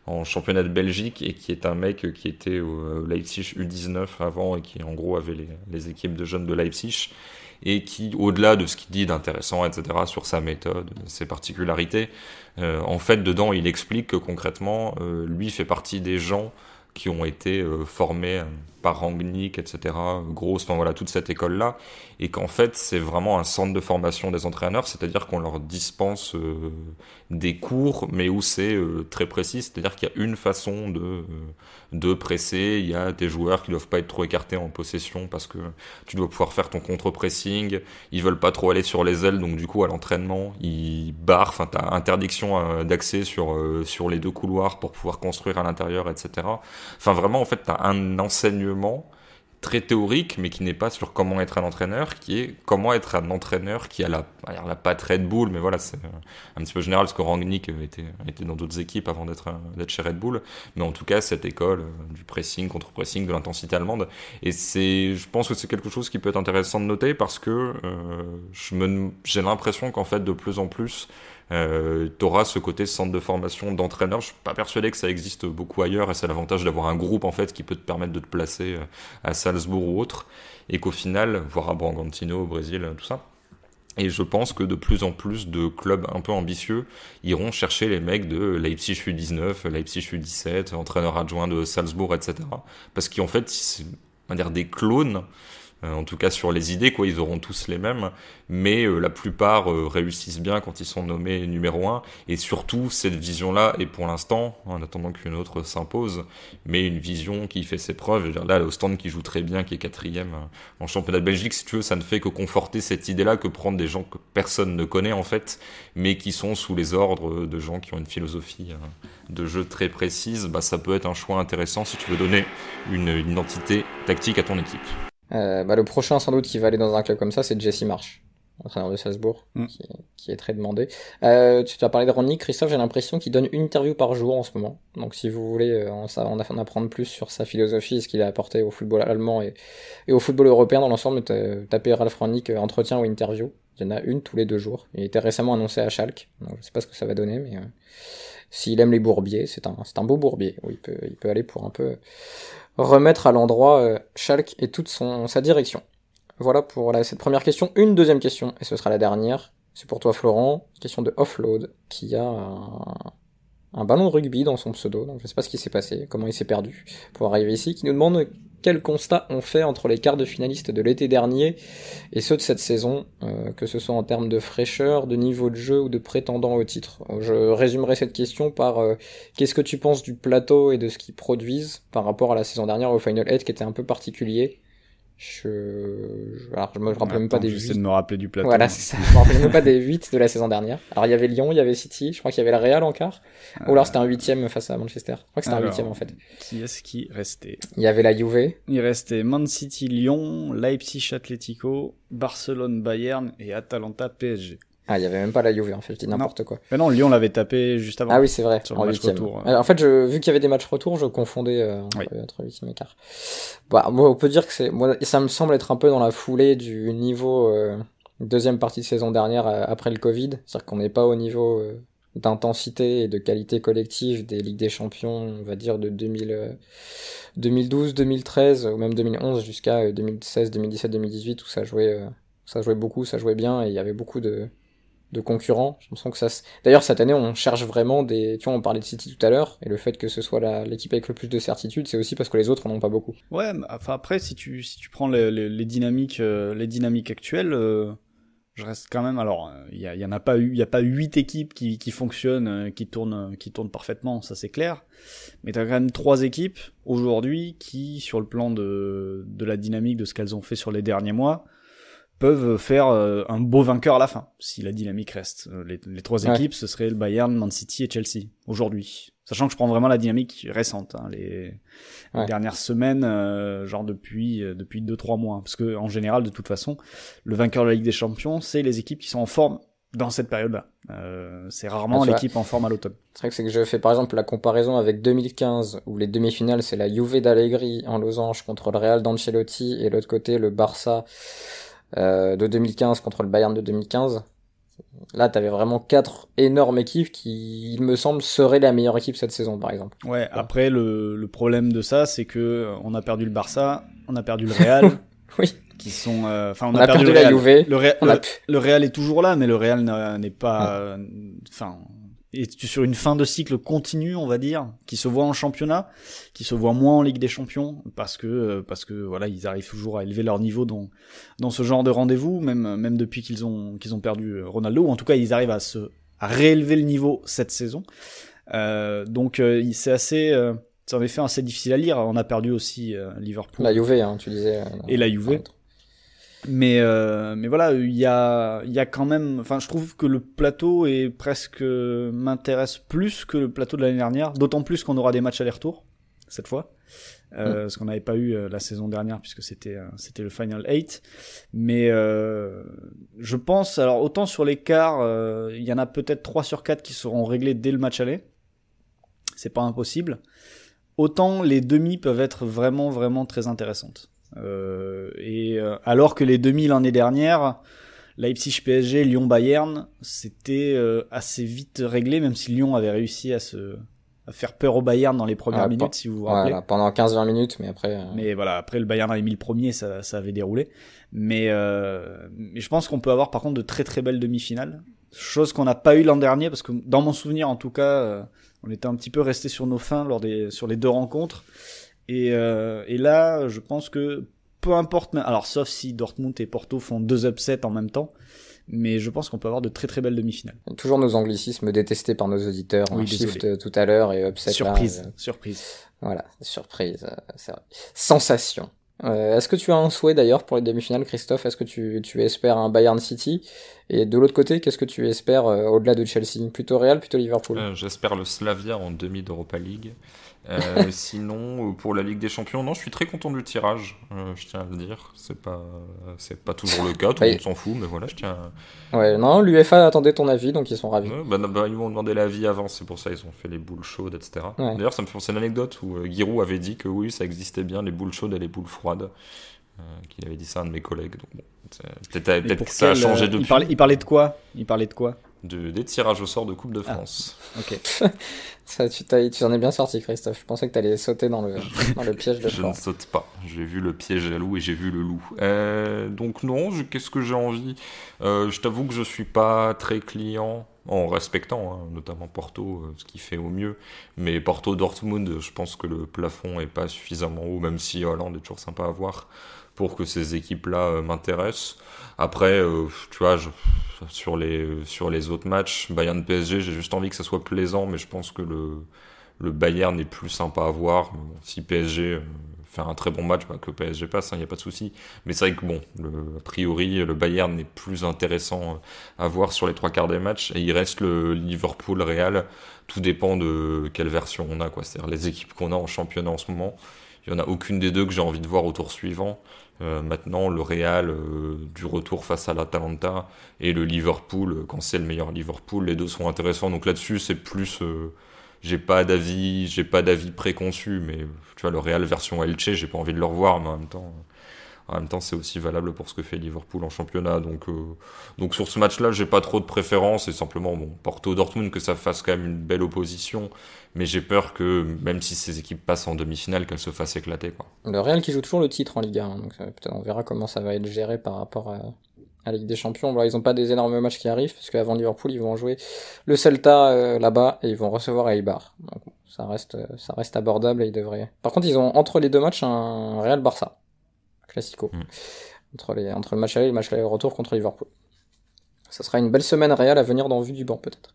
en championnat de Belgique et qui est un mec euh, qui était au Leipzig U19 avant et qui en gros avait les, équipes de jeunes de Leipzig et qui, au-delà de ce qu'il dit d'intéressant, etc., sur sa méthode, ses particularités, en fait, dedans, il explique que concrètement, lui fait partie des gens qui ont été formés par etc., Grosse, enfin voilà, toute cette école-là, et qu'en fait, c'est vraiment un centre de formation des entraîneurs, c'est-à-dire qu'on leur dispense euh, des cours, mais où c'est euh, très précis, c'est-à-dire qu'il y a une façon de, euh, de presser, il y a des joueurs qui ne doivent pas être trop écartés en possession parce que tu dois pouvoir faire ton contre-pressing, ils veulent pas trop aller sur les ailes, donc du coup, à l'entraînement, ils barrent, enfin, as interdiction d'accès sur, sur les deux couloirs pour pouvoir construire à l'intérieur, etc. Enfin, vraiment, en fait, as un enseignement très théorique, mais qui n'est pas sur comment être un entraîneur, qui est comment être un entraîneur qui a la, la patte Red Bull, mais voilà, c'est euh, un petit peu général, ce que Rangnick était, était dans d'autres équipes avant euh, d'être chez Red Bull, mais en tout cas, cette école euh, du pressing, contre-pressing, de l'intensité allemande, et c'est, je pense que c'est quelque chose qui peut être intéressant de noter, parce que j'ai l'impression qu'en fait, de plus en plus, euh, tu auras ce côté centre de formation d'entraîneur. Je suis pas persuadé que ça existe beaucoup ailleurs et c'est l'avantage d'avoir un groupe en fait qui peut te permettre de te placer euh, à Salzbourg ou autre et qu'au final, voir à Brangantino au Brésil, euh, tout ça. Et je pense que de plus en plus de clubs un peu ambitieux iront chercher les mecs de Leipzig U19, Leipzig U17, entraîneur adjoint de Salzbourg, etc. Parce qu'en fait, c'est des clones euh, en tout cas sur les idées, quoi, ils auront tous les mêmes, mais euh, la plupart euh, réussissent bien quand ils sont nommés numéro un, et surtout cette vision-là est pour l'instant, en attendant qu'une autre s'impose, mais une vision qui fait ses preuves, là, le stand qui joue très bien, qui est quatrième en championnat de Belgique, si tu veux, ça ne fait que conforter cette idée-là, que prendre des gens que personne ne connaît en fait, mais qui sont sous les ordres de gens qui ont une philosophie de jeu très précise, bah, ça peut être un choix intéressant si tu veux donner une identité tactique à ton équipe. Euh, bah, le prochain, sans doute, qui va aller dans un club comme ça, c'est Jesse Marsh, entraîneur de Salzbourg, mm. qui, est, très demandé. Euh, tu as parlé de Ronny, Christophe, j'ai l'impression qu'il donne une interview par jour en ce moment. Donc, si vous voulez euh, en, en, en apprendre plus sur sa philosophie, ce qu'il a apporté au football allemand et, au football européen dans l'ensemble, tapez Ralph Ronny, euh, entretien ou interview. Il y en a une tous les deux jours. Il était récemment annoncé à Schalke. Donc, je ne sais pas ce que ça va donner, mais s'il aime les bourbiers, c'est un, un beau bourbier. il, peut, il peut aller pour un peu remettre à l'endroit euh, et toute son, sa direction. Voilà pour la, cette première question. Une deuxième question, et ce sera la dernière. C'est pour toi, Florent. Question de Offload, qui a un, un ballon de rugby dans son pseudo. Donc, je ne sais pas ce qui s'est passé, comment il s'est perdu pour arriver ici, qui nous demande quels constat on fait entre les quarts de finalistes de l'été dernier et ceux de cette saison, euh, que ce soit en termes de fraîcheur, de niveau de jeu ou de prétendant au titre Je résumerai cette question par euh, qu'est-ce que tu penses du plateau et de ce qu'ils produisent par rapport à la saison dernière au Final 8 qui était un peu particulier je, alors je me rappelle même pas des. 8... de me rappeler du plateau. Voilà, hein. c'est ça. Je me rappelle même pas des 8 de la saison dernière. Alors il y avait Lyon, il y avait City, je crois qu'il y avait le Real en quart. Ou alors euh, c'était un huitième face à Manchester. Je crois que c'était un huitième en fait. Qui est-ce qui restait Il y avait la Juve. Il restait Man City, Lyon, Leipzig, Atletico Barcelone, Bayern et Atalanta, PSG. Ah, il n'y avait même pas la Juve, en fait, je n'importe quoi. Mais non, Lyon l'avait tapé juste avant. Ah oui, c'est vrai, sur en en fait, je, vu qu'il y avait des matchs retour, je confondais euh, entre, oui. entre et quart. Bah, moi, on peut dire que c'est, moi, ça me semble être un peu dans la foulée du niveau euh, deuxième partie de saison dernière euh, après le Covid. C'est-à-dire qu'on n'est pas au niveau euh, d'intensité et de qualité collective des Ligues des Champions, on va dire de 2000, 2012, 2013 ou même 2011 jusqu'à 2016, 2017, 2018 où ça jouait, ça jouait beaucoup, ça jouait bien et il y avait beaucoup de de concurrents. Je me sens que ça. D'ailleurs, cette année, on cherche vraiment des. Tu vois, on parlait de City tout à l'heure, et le fait que ce soit l'équipe avec le plus de certitude, c'est aussi parce que les autres n'en ont pas beaucoup. Ouais, enfin après, si tu si tu prends les, dynamiques euh, les dynamiques actuelles, euh, je reste quand même. Alors, euh, il n'y y, en a pas eu, il y a pas huit équipes qui, qui fonctionnent, qui tournent qui tournent parfaitement, ça c'est clair. Mais t'as quand même trois équipes aujourd'hui qui, sur le plan de de la dynamique de ce qu'elles ont fait sur les derniers mois peuvent faire euh, un beau vainqueur à la fin, si la dynamique reste. Euh, les, trois équipes, ce serait le Bayern, Man City et Chelsea, aujourd'hui. Sachant que je prends vraiment la dynamique récente, hein, les, dernières semaines, euh, genre depuis euh, depuis deux trois mois, parce que en général, de toute façon, le vainqueur de la Ligue des Champions, c'est les équipes qui sont en forme dans cette période-là. Euh, c'est ah, rarement l'équipe en forme à l'automne. C'est vrai que c'est que je fais par exemple la comparaison avec 2015 où les demi-finales c'est la Juve d'Allegri en Los Angeles contre le Real d'Ancelotti et l'autre côté le Barça euh, de 2015 contre le Bayern de 2015. Là, t'avais vraiment quatre énormes équipes qui, il me semble, seraient la meilleure équipe cette saison, par exemple. Ouais, après, le, le, problème de ça, c'est que euh, on a perdu le Barça, on a perdu le Real. oui. Qui sont, euh, enfin, on, a, perdu, le la Juve. Le, Real, est toujours là, mais le Real n'est pas, enfin, est sur une fin de cycle continue, on va dire, qui se voit en championnat, qui se voit moins en Ligue des Champions, parce que euh, parce que voilà, ils arrivent toujours à élever leur niveau dans dans ce genre de rendez-vous, même même depuis qu'ils ont qu'ils ont perdu euh, Ronaldo, ou en tout cas ils arrivent à se à réélever le niveau cette saison. Euh, donc euh, c'est assez c'est en effet assez difficile à lire. On a perdu aussi Liverpool. La Juve, hein, tu disais. et la Juve. Mais, euh, mais voilà, il y a, y a quand même. Enfin, je trouve que le plateau est presque m'intéresse plus que le plateau de l'année dernière, d'autant plus qu'on aura des matchs aller-retour cette fois. Euh, mm. ce qu'on n'avait pas eu euh, la saison dernière puisque c'était euh, c'était le final 8 mais euh, je pense alors autant sur les quarts il y en a peut-être 3 sur 4 qui seront réglés dès le match aller c'est pas impossible autant les demi peuvent être vraiment vraiment très intéressantes euh, et euh, alors que les 2000 l'année dernière, Leipzig PSG, Lyon Bayern, c'était euh, assez vite réglé, même si Lyon avait réussi à se à faire peur au Bayern dans les premières minutes, si vous vous rappelez. pendant 15-20 minutes, mais après. Mais voilà, après le Bayern avait mis le premier, ça, ça avait déroulé. Mais, mais je pense qu'on peut avoir par contre de très très belles demi-finales, chose qu'on n'a pas eu l'an dernier parce que dans mon souvenir en tout cas, on était un petit peu resté sur nos fins lors des sur les deux rencontres. Et, euh, et là, je pense que peu importe, alors sauf si Dortmund et Porto font deux upsets en même temps, mais je pense qu'on peut avoir de très très belles demi-finales. Toujours nos anglicismes détestés par nos auditeurs. Oui, shift tout à l'heure et upset. Hein, surprise, euh, surprise. Voilà, surprise, euh, vrai. Sensation. Est-ce que tu as un souhait d'ailleurs pour les demi-finales, Christophe Est-ce que tu, tu, espères un Bayern City Et de l'autre côté, qu'est-ce que tu espères au-delà de Chelsea Plutôt Real, plutôt Liverpool J'espère le Slavia en demi d'Europa League. Euh, sinon, euh, pour la Ligue des Champions, non, je suis très content du tirage, euh, je tiens à le dire. C'est pas, c'est pas toujours le cas, tout le monde s'en fout, mais voilà, je tiens. À... Ouais, non, l'UFA attendait ton avis, donc ils sont ravis. Bah, bah, ils m'ont demandé l'avis avant, c'est pour ça ils ont fait les boules chaudes, etc. D'ailleurs, ça me fait penser à une anecdote où Giroud avait dit que oui, ça existait bien les boules chaudes et les boules froides. qu'il avait dit ça à un de mes collègues, donc peut-être, que ça a changé depuis. il parlait de quoi Il parlait de quoi de, des tirages au sort de Coupe de ah, France. ok. Ça, tu en es bien sorti, Christophe. Je pensais que tu allais sauter dans le, le piège de Je ne saute pas. J'ai vu le piège à loup et j'ai vu le loup. Euh, donc, non, qu'est-ce que j'ai envie euh, Je t'avoue que je ne suis pas très client en respectant hein, notamment Porto, euh, ce qui fait au mieux. Mais Porto Dortmund, je pense que le plafond est pas suffisamment haut, même si Hollande est toujours sympa à voir pour que ces équipes-là euh, m'intéressent. Après, euh, tu vois, sur, les, sur les autres matchs, Bayern PSG, j'ai juste envie que ça soit plaisant, mais je pense que le, le Bayern n'est plus sympa à voir. Si PSG euh, fait un très bon match, bah, que PSG passe, il hein, n'y a pas de souci. Mais c'est vrai que, bon, a priori, le Bayern n'est plus intéressant à voir sur les trois quarts des matchs. Et il reste le Liverpool-Real. Tout dépend de quelle version on a, quoi. C'est-à-dire les équipes qu'on a en championnat en ce moment. Il n'y en a aucune des deux que j'ai envie de voir au tour suivant. Euh, maintenant, le Real euh, du retour face à l'Atalanta et le Liverpool, euh, quand c'est le meilleur Liverpool, les deux sont intéressants. Donc là-dessus, c'est plus. j'ai pas d'avis, j'ai pas d'avis préconçu, mais tu vois, le Real version Elche, j'ai pas envie de le revoir, en même temps, en même temps, c'est aussi valable pour ce que fait Liverpool en championnat. Donc, euh, donc sur ce match-là, j'ai pas trop de préférence. C'est simplement, bon, Porto-Dortmund, que ça fasse quand même une belle opposition. Mais j'ai peur que, même si ces équipes passent en demi-finale, qu'elles se fassent éclater. Le Real qui joue toujours le titre en Ligue 1. Hein, donc, euh, on verra comment ça va être géré par rapport à, la Ligue des Champions. ils n'ont pas des énormes matchs qui arrivent, parce qu'avant Liverpool, ils vont jouer le Celta euh, là-bas et ils vont recevoir Eibar. Donc ça reste, ça reste abordable et ils devraient. Par contre, ils ont entre les deux matchs un Real Barça. Classico. Mm. Entre, les, entre le match aller et le match aller retour contre Liverpool. Ça sera une belle semaine réelle à venir dans vue du banc, peut-être.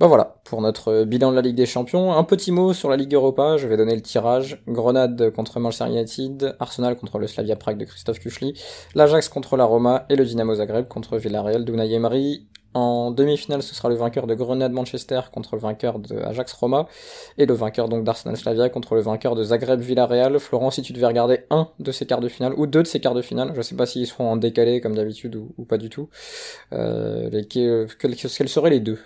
Ben voilà, pour notre bilan de la Ligue des Champions, un petit mot sur la Ligue Europa, je vais donner le tirage. Grenade contre Manchester United, Arsenal contre le Slavia Prague de Christophe Kuchli, l'Ajax contre la Roma et le Dynamo Zagreb contre Villarreal d'Unai Emery. En demi-finale, ce sera le vainqueur de Grenade-Manchester contre le vainqueur de Ajax-Roma et le vainqueur donc d'Arsenal-Slavia contre le vainqueur de Zagreb-Villarreal. Florent, si tu devais regarder un de ces quarts de finale ou deux de ces quarts de finale, je sais pas s'ils seront en décalé comme d'habitude ou, pas du tout, euh, quels seraient les deux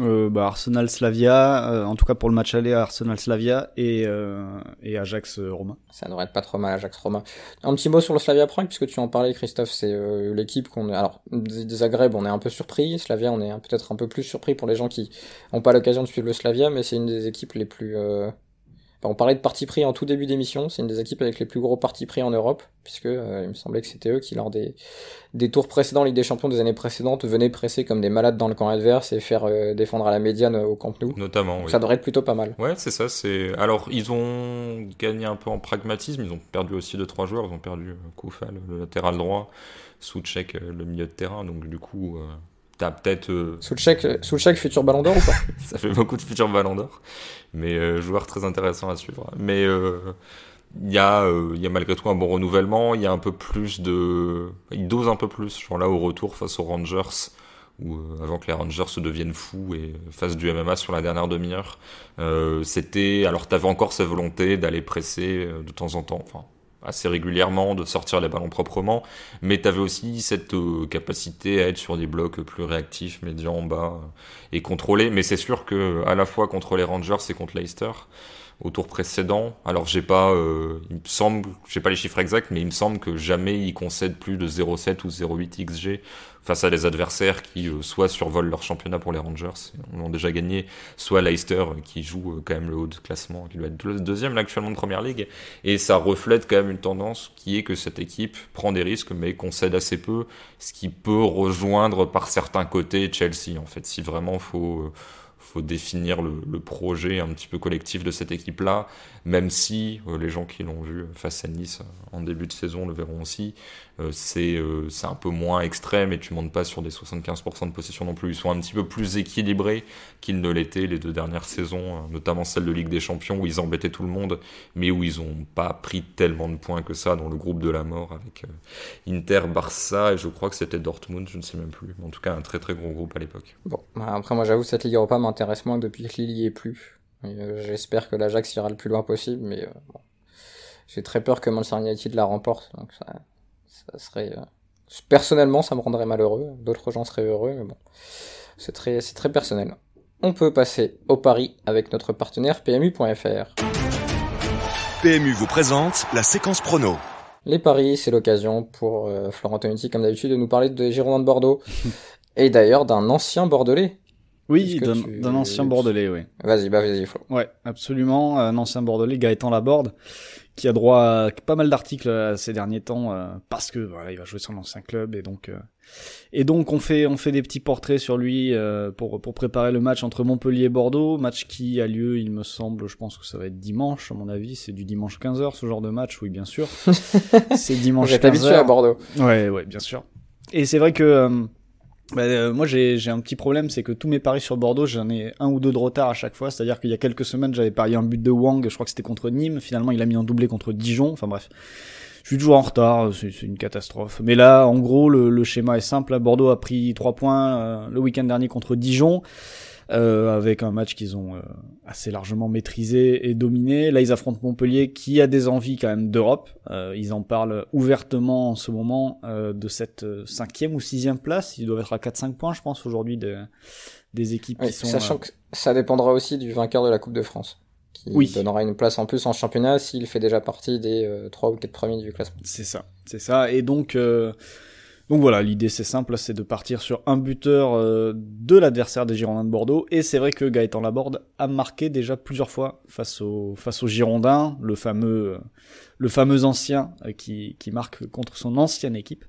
euh, bah, Arsenal Slavia, euh, en tout cas pour le match aller à Arsenal Slavia et, euh, et Ajax roma Ça devrait être pas trop mal Ajax roma Un petit mot sur le Slavia Prague puisque tu en parlais Christophe, c'est l'équipe qu'on est alors des agrèbes, on est un peu surpris, Slavia on est peut-être un peu plus surpris pour les gens qui n'ont pas l'occasion de suivre le Slavia mais c'est une des équipes les plus bah, on parlait de parti pris en tout début d'émission, c'est une des équipes avec les plus gros partis pris en Europe, puisque euh, il me semblait que c'était eux qui, lors des, tours précédents, Ligue des Champions des années précédentes, venaient presser comme des malades dans le camp adverse et faire euh, défendre à la médiane euh, au Camp Nou. Notamment, oui. Ça devrait être plutôt pas mal. Ouais, c'est ça. C'est Alors, ils ont gagné un peu en pragmatisme, ils ont perdu aussi 2 trois joueurs, ils ont perdu Koufal, le latéral droit, Souchek, le milieu de terrain, donc du coup... T'as peut-être. Euh... Sous, euh, sous, le chèque, futur Ballon d'Or ou pas Ça fait beaucoup de futur Ballon d'Or. Mais euh, joueur très intéressant à suivre. Mais euh, il euh, y, y, a malgré tout un bon renouvellement. Il y a un peu plus de. Il dose un peu plus. Genre là, au retour face aux Rangers, ou avant que les Rangers se deviennent fous et fassent du MMA sur la dernière demi-heure, c'était. Alors, t'avais encore cette volonté d'aller presser de temps en temps. Enfin, assez régulièrement, de sortir les ballons proprement, mais tu avais aussi cette euh, capacité à être sur des blocs plus réactifs, médians, bas, euh, et contrôlés. Mais c'est sûr que à la fois contre les Rangers et contre Leicester, au tour précédent. Alors j'ai pas, euh, il me semble, j'ai pas les chiffres exacts, mais il me semble que jamais ils concèdent plus de 0,7 ou 0,8 xG face à des adversaires qui euh, soit survolent leur championnat pour les Rangers, on l'ont déjà gagné, soit Leicester euh, qui joue quand même le haut de classement, qui doit être deuxième actuellement de Première League, et ça reflète quand même une tendance qui est que cette équipe prend des risques mais concède assez peu, ce qui peut rejoindre par certains côtés Chelsea en fait, si vraiment faut définir le, projet un petit peu collectif de cette équipe-là, même si euh, les gens qui l'ont vu face à Nice en début de saison le verront aussi, euh, c'est euh, c'est un peu moins extrême et tu montes pas sur des 75% de possession non plus. Ils sont un petit peu plus équilibrés qu'ils ne l'étaient les deux dernières saisons, hein, notamment celle de Ligue des Champions où ils embêtaient tout le monde, mais où ils n'ont pas pris tellement de points que ça dans le groupe de la mort avec Inter, Barça et je crois que c'était Dortmund, je ne sais même plus, en tout cas un très très gros groupe à l'époque. Bon, bah, après moi j'avoue cette Ligue Europa m'intéresse moins depuis qu'il y est plus. Euh, j'espère que l'Ajax ira le plus loin possible, mais euh, j'ai très peur que Manchester United la remporte. Donc ça, serait. Euh, personnellement, ça me rendrait malheureux. D'autres gens seraient heureux, mais bon. C'est très, très personnel. On peut passer au pari avec notre partenaire PMU.fr. PMU vous présente la séquence prono. Les paris, c'est l'occasion pour Florent Tonetti, comme d'habitude, de nous parler de Girondins de Bordeaux. et d'ailleurs d'un ancien Bordelais, oui, d'un ancien bordelais, oui. Vas-y, bah, vas-y, faut. Ouais, absolument. Un ancien bordelais, Gaëtan Laborde, qui a droit à pas mal d'articles euh, ces derniers temps, euh, parce que voilà, il va jouer son ancien club, et donc, euh, et donc on fait, on fait des petits portraits sur lui pour, pour préparer le match entre Montpellier et Bordeaux, match qui a lieu, il me semble, je pense que ça va être dimanche, à mon avis, c'est du dimanche 15h, ce genre de match, oui, bien sûr. c'est dimanche 15h. Vous êtes habitué à Bordeaux. Ouais, ouais, bien sûr. Et c'est vrai que bah, euh, moi j'ai un petit problème, c'est que tous mes paris sur Bordeaux, j'en ai un ou deux de retard à chaque fois. C'est-à-dire qu'il y a quelques semaines, j'avais parié un but de Wang, je crois que c'était contre Nîmes. Finalement, il a mis en doublé contre Dijon. Enfin bref, je suis toujours en retard, c'est une catastrophe. Mais là, en gros, le, schéma est simple. Bordeaux a pris 3 points euh, le week-end dernier contre Dijon. Euh, avec un match qu'ils ont euh, assez largement maîtrisé et dominé. Là, ils affrontent Montpellier, qui a des envies quand même d'Europe. Euh, ils en parlent ouvertement en ce moment de cette cinquième ou sixième place. Ils doivent être à 4-5 points, je pense, aujourd'hui de, des équipes qui sont. Sachant que ça dépendra aussi du vainqueur de la Coupe de France. Qui donnera une place en plus en championnat s'il fait déjà partie des 3 ou 4 premiers du classement. C'est ça, c'est ça. Et donc, donc voilà, l'idée c'est simple, c'est de partir sur un buteur euh, de l'adversaire des Girondins de Bordeaux. Et c'est vrai que Gaëtan Laborde a marqué déjà plusieurs fois face, face aux Girondins, le fameux, euh, le fameux ancien euh, qui, marque contre son ancienne équipe.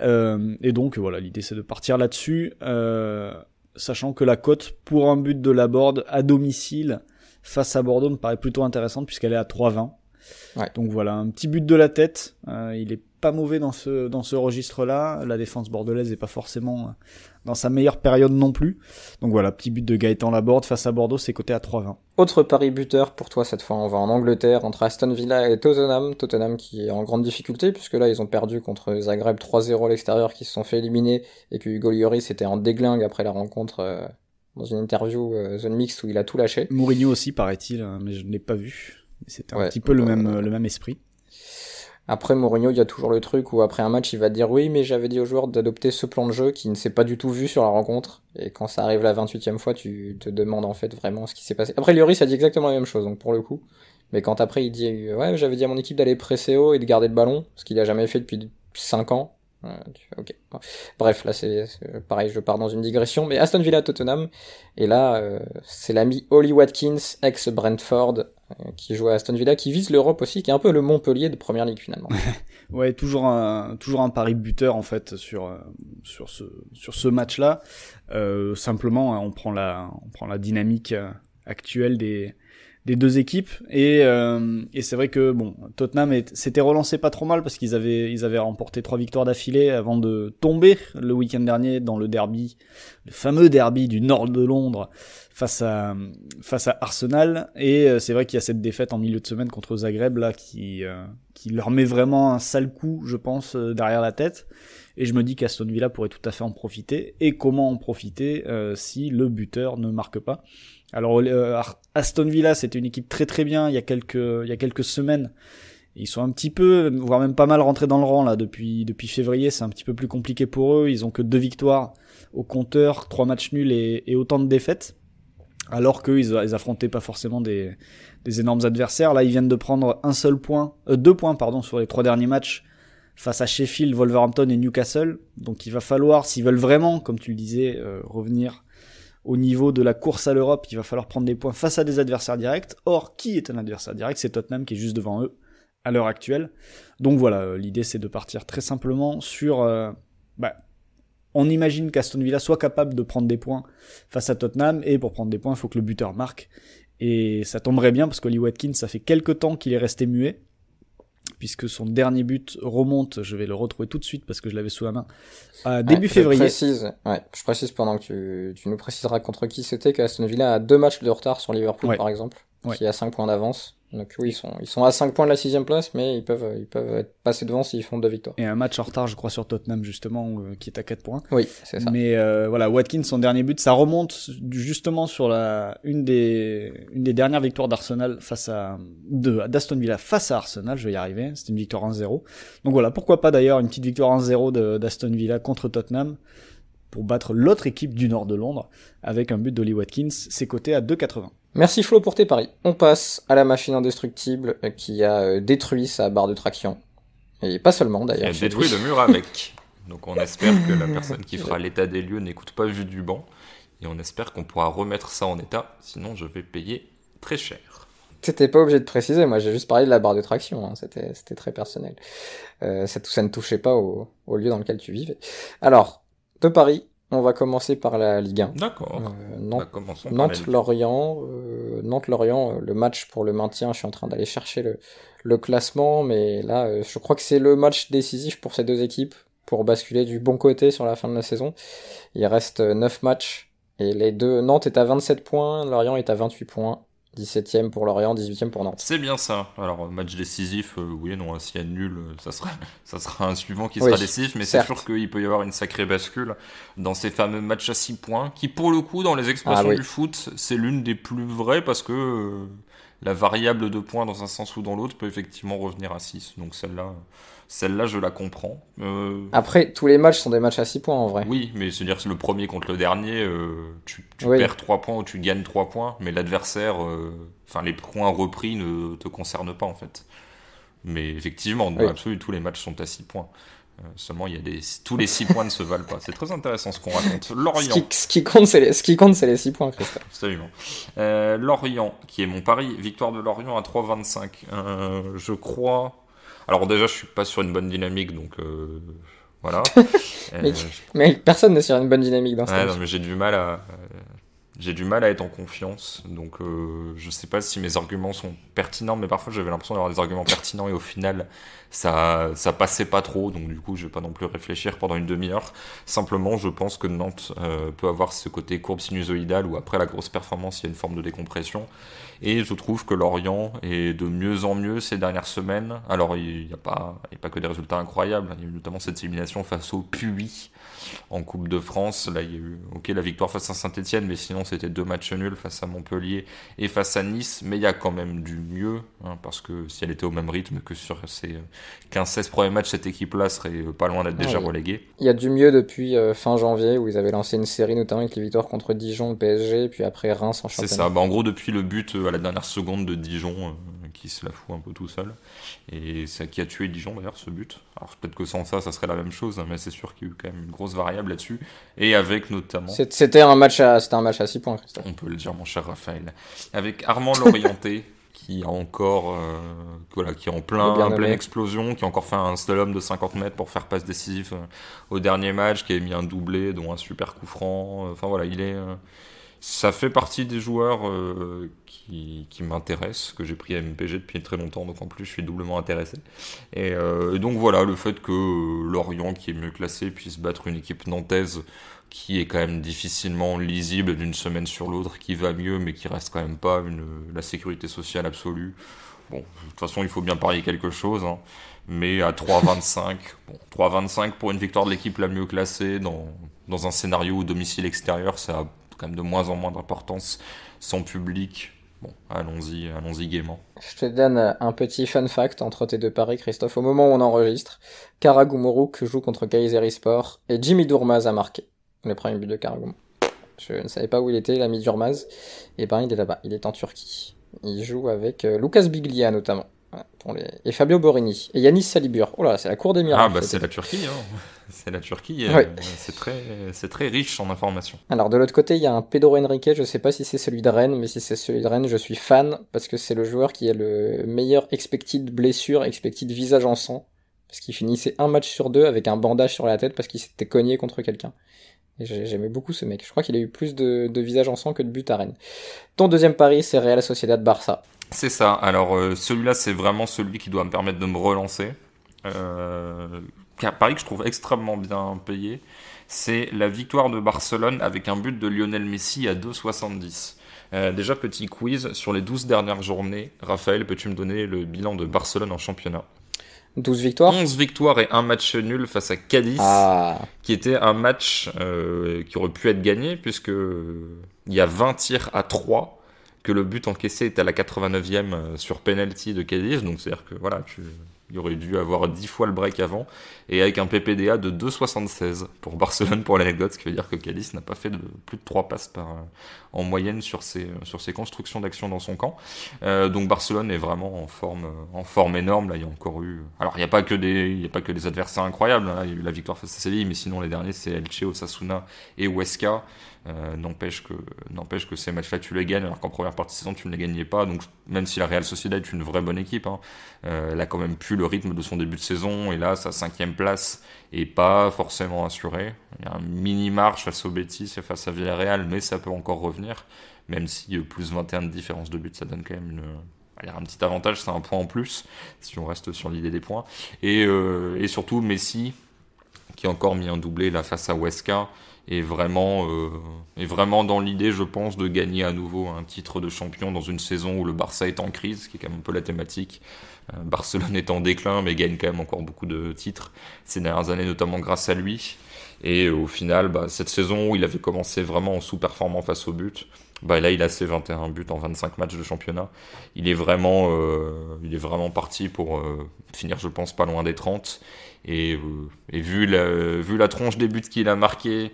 et donc voilà, l'idée c'est de partir là-dessus, sachant que la cote pour un but de Laborde à domicile face à Bordeaux me paraît plutôt intéressante puisqu'elle est à 3,20. Ouais. Donc voilà, un petit but de la tête. il est pas mauvais dans ce, dans ce registre-là. La défense bordelaise n'est pas forcément euh, dans sa meilleure période non plus. Donc voilà, petit but de Gaëtan Laborde face à Bordeaux, c'est coté à 3-20. Autre pari buteur pour toi cette fois, on va en Angleterre entre Aston Villa et Tottenham. Tottenham qui est en grande difficulté puisque là ils ont perdu contre Zagreb 3-0 à l'extérieur qui se sont fait éliminer et que Hugo Lloris était en déglingue après la rencontre. Euh, dans une interview euh, Zone Mix où il a tout lâché. Mourinho aussi paraît-il, hein, mais je ne l'ai pas vu. C'était un petit peu le même, le même esprit. Après, Mourinho, il y a toujours le truc où après un match, il va dire oui, mais j'avais dit au joueur d'adopter ce plan de jeu qui ne s'est pas du tout vu sur la rencontre. Et quand ça arrive la 28e fois, tu te demandes en fait vraiment ce qui s'est passé. Après, Lloris a dit exactement la même chose, donc pour le coup. Mais quand après il dit ouais, j'avais dit à mon équipe d'aller presser haut et de garder le ballon, ce qu'il a jamais fait depuis 5 ans. ok. Bref, là c'est pareil, je pars dans une digression. Mais Aston Villa Tottenham, et là euh, c'est l'ami Holly Watkins, ex Brentford, euh, qui joue à Aston Villa, qui vise l'Europe aussi, qui est un peu le Montpellier de Première Ligue finalement. ouais, toujours un toujours un pari buteur en fait sur euh, sur ce sur ce match-là. Euh, simplement, on prend la on prend la dynamique euh, actuelle des les deux équipes. Euh, et, c'est vrai que bon, Tottenham s'était relancé pas trop mal parce qu'ils avaient, ils avaient remporté trois victoires d'affilée avant de tomber le week-end dernier dans le derby, le fameux derby du nord de Londres face à, face à Arsenal. Et euh, c'est vrai qu'il y a cette défaite en milieu de semaine contre Zagreb là qui, euh, qui leur met vraiment un sale coup, je pense, derrière la tête. Et je me dis qu'Aston Villa pourrait tout à fait en profiter. Et comment en profiter si le buteur ne marque pas alors euh, Aston Villa, c'était une équipe très très bien il y a quelques il y a quelques semaines. Ils sont un petit peu, voire même pas mal rentrés dans le rang là depuis depuis février. C'est un petit peu plus compliqué pour eux. Ils ont que deux victoires au compteur, trois matchs nuls et, autant de défaites. Alors qu'ils ils affrontaient pas forcément des, des énormes adversaires. Là, ils viennent de prendre un seul point, euh, deux points pardon sur les trois derniers matchs face à Sheffield, Wolverhampton et Newcastle. Donc il va falloir, s'ils veulent vraiment, comme tu le disais, euh, revenir au niveau de la course à l'Europe, il va falloir prendre des points face à des adversaires directs. Or, qui est un adversaire direct C'est Tottenham qui est juste devant eux à l'heure actuelle. Donc voilà, euh, l'idée c'est de partir très simplement sur... Euh, bah, on imagine qu'Aston Villa soit capable de prendre des points face à Tottenham, et pour prendre des points, il faut que le buteur marque. Et ça tomberait bien parce Lee Watkins, ça fait quelques temps qu'il est resté muet puisque son dernier but remonte, je vais le retrouver tout de suite parce que je l'avais sous la main, début février. Je précise, ouais, je précise pendant que tu, tu nous préciseras contre qui c'était qu'Aston Villa a deux matchs de retard sur Liverpool, par exemple ouais. qui a 5 points d'avance. Donc oui, ils sont, ils sont à 5 points de la 6 place, mais ils peuvent, ils peuvent être passés devant s'ils font deux victoires. Et un match en retard, je crois, sur Tottenham, justement, euh, qui est à 4 points. Oui, c'est ça. Mais euh, voilà, Watkins, son dernier but, ça remonte justement sur la, une, des, une des dernières victoires d'Arsenal face à... d'Aston Villa face à Arsenal, je vais y arriver, c'était une victoire 1-0. Donc voilà, pourquoi pas d'ailleurs une petite victoire 1-0 d'Aston Villa contre Tottenham pour battre l'autre équipe du nord de Londres avec un but d'Oli Watkins, c'est coté à 2,80. Merci Flo pour tes paris. On passe à la machine indestructible qui a euh, détruit sa barre de traction. Et pas seulement d'ailleurs. Elle a détruit le mur avec. Donc on espère que la personne qui fera l'état des lieux n'écoute pas vu du banc. Et on espère qu'on pourra remettre ça en état, sinon je vais payer très cher. c'était pas obligé de préciser, moi j'ai juste parlé de la barre de traction, hein. c'était très personnel. Euh, ça, ne touchait pas au, au lieu dans lequel tu vivais. Alors, de paris on va commencer par la Ligue 1. D'accord. Euh, bah, euh, Nantes, Lorient, Nantes euh, Lorient, le match pour le maintien. Je suis en train d'aller chercher le, le, classement, mais là, je crois que c'est le match décisif pour ces deux équipes pour basculer du bon côté sur la fin de la saison. Il reste 9 matchs et les deux Nantes est à 27 points, Lorient est à 28 points. 17 e pour Lorient, 18 e pour Nantes. C'est bien ça. Alors, euh, match décisif, euh, oui, non, hein, s'il y a nul, euh, ça sera, ça sera un suivant qui sera décisif, mais c'est sûr qu'il peut y avoir une sacrée bascule dans ces fameux matchs à 6 points, qui pour le coup, dans les expressions ah du foot, c'est l'une des plus vraies parce que la variable de points dans un sens ou dans l'autre peut effectivement revenir à 6. Donc celle-là. Celle-là, je la comprends. Euh. Après, tous les matchs sont des matchs à 6 points en vrai. Oui, mais c'est-à-dire que le premier contre le dernier, euh, tu, tu perds 3 points ou tu gagnes 3 points, mais l'adversaire, euh, enfin les points repris ne te concernent pas en fait. Mais effectivement, dans tous les matchs sont à 6 points. Seulement, il y a des... tous les 6 points ne se valent pas. C'est très intéressant ce qu'on raconte. Lorient. Ce qui, compte, c'est les, ce qui compte, c'est les 6 points, Christophe. Absolument. Lorient, qui est mon pari, victoire de Lorient à 3,25. Euh, je crois alors déjà, je suis pas sur une bonne dynamique, donc euh, voilà. Euh, mais, personne n'est sur une bonne dynamique dans ce ah, j'ai du mal à euh, j'ai du mal à être en confiance, donc je je sais pas si mes arguments sont pertinents, mais parfois j'avais l'impression d'avoir des arguments pertinents et au final ça ça passait pas trop, donc du coup je vais pas non plus réfléchir pendant une demi-heure. Simplement, je pense que Nantes peut avoir ce côté courbe sinusoïdale où après la grosse performance il y a une forme de décompression. Et je trouve que Lorient est de mieux en mieux ces dernières semaines. Alors, il n'y a, pas, pas que des résultats incroyables. Hein. notamment cette élimination face au Puy en Coupe de France. Là, il y a eu la victoire face à Saint-Etienne, mais sinon c'était deux matchs nuls face à Montpellier et face à Nice. Mais il y a quand même du mieux, hein, parce que si elle était au même rythme que sur ses 15-16 euh, premiers matchs, cette équipe-là serait euh, pas loin d'être déjà reléguée. Il y a du mieux depuis euh, fin janvier, où ils avaient lancé une série, notamment avec les victoires contre Dijon, le PSG, puis après Reims en championnat. C'est ça, bah, en gros depuis le but à la dernière seconde de Dijon qui se la fout un peu tout seul. Et c'est qui a tué Dijon d'ailleurs, ce but. Alors peut-être que sans ça, ça serait la même chose, hein, mais c'est sûr qu'il y a eu quand même une grosse variable là-dessus. Et avec notamment. C'était un match à, un match à 6 points, Christophe. On peut le dire, mon cher Raphaël. Avec Armand Lorienté. qui a encore euh, voilà qui est en plein en pleine explosion qui a encore fait un slalom de 50 mètres pour faire passe décisive euh, au dernier match qui a mis un doublé dont un super coup franc enfin voilà il est euh, ça fait partie des joueurs euh, qui, qui m'intéressent, que j'ai pris à MPG depuis très longtemps, donc en plus je suis doublement intéressé. Et, euh, donc voilà, le fait que euh, Lorient, qui est mieux classé, puisse battre une équipe nantaise qui est quand même difficilement lisible d'une semaine sur l'autre, qui va mieux, mais qui reste quand même pas une, la sécurité sociale absolue. Bon, de toute façon, il faut bien parier quelque chose, hein. mais à 3,25, bon, 3,25 pour une victoire de l'équipe la mieux classée dans, dans un scénario au domicile extérieur, ça a quand même de moins en moins d'importance sans public. Bon, allons-y, allons-y gaiement. Je te donne euh, un petit fun fact entre tes deux paris, Christophe. Au moment où on enregistre, que joue contre Kayseri Sport et Jimmy Durmaz a marqué le premier but de Karagum. Je ne savais pas où il était, l'ami Durmaz. Et eh ben, il est là-bas, il est en Turquie. Il joue avec euh, Lucas Biglia notamment. Et Fabio Borini. Et Yanis Salibur. Oh là, c'est la cour des miracles. Ah, bah hein. c'est la Turquie. Hein. C'est la Turquie. C'est très, très, riche en informations. Alors, de l'autre côté, il y a un Pedro Henrique. Je sais pas si c'est celui de Rennes, mais si c'est celui de Rennes, je suis fan parce que c'est le joueur qui a le meilleur expected blessure, expected visage en sang. Parce qu'il finissait un match sur deux avec un bandage sur la tête parce qu'il s'était cogné contre quelqu'un. J'aimais beaucoup ce mec. Je crois qu'il a eu plus de, visage en sang que de but à Rennes. Ton deuxième pari, c'est Real Sociedad Barça. C'est ça. Alors euh, celui-là, c'est vraiment celui qui doit me permettre de me relancer. Euh, Paris que je trouve extrêmement bien payé, c'est la victoire de Barcelone avec un but de Lionel Messi à 2,70. Euh, déjà, petit quiz, sur les 12 dernières journées, Raphaël, peux-tu me donner le bilan de Barcelone en championnat 12 victoires 11 victoires et un match nul face à Cadiz, ah. qui était un match euh, qui aurait pu être gagné, puisque il y a 20 tirs à 3 que le but encaissé est à la 89e euh, sur penalty de Cadiz, donc c'est-à-dire que voilà, il aurait dû avoir 10 fois le break avant, et avec un PPDA de 2,76 pour Barcelone pour l'anecdote, ce qui veut dire que Cadiz n'a pas fait de, plus de 3 passes par, euh, en moyenne sur ses, euh, sur ses constructions d'action dans son camp. donc Barcelone est vraiment en forme, en forme énorme, là il y a encore eu... Alors il n'y a, pas que des, il a pas que des adversaires incroyables, hein. il y a eu la victoire face à Séville, mais sinon les derniers c'est Elche, Osasuna et Huesca. Euh, n'empêche que, ces matchs-là, tu les gagnes, alors qu'en première partie de saison, tu ne les gagnais pas. Donc, même si la Real Sociedad est une vraie bonne équipe, hein, euh, elle a quand même pu le rythme de son début de saison. Et là, sa cinquième place est pas forcément assurée. Il y a un mini marche face au Betis et face à Villarreal, mais ça peut encore revenir. Même si euh, plus 21 de différence de but, ça donne quand même une, un petit avantage, c'est un point en plus, si on reste sur l'idée des points. Et, surtout Messi, qui a encore mis un doublé là face à Huesca, et vraiment, euh, vraiment dans l'idée, je pense, de gagner à nouveau un titre de champion dans une saison où le Barça est en crise, ce qui est quand même un peu la thématique. Euh, Barcelone est en déclin, mais gagne quand même encore beaucoup de titres ces dernières années, notamment grâce à lui. Et au final, bah, cette saison où il avait commencé vraiment en sous-performant face au but, bah, là il a ses 21 buts en 25 matchs de championnat. Il est vraiment, euh, il est vraiment parti pour euh, finir, je pense, pas loin des 30. Et, euh, et vu, la, vu la tronche des buts qu'il a marqués,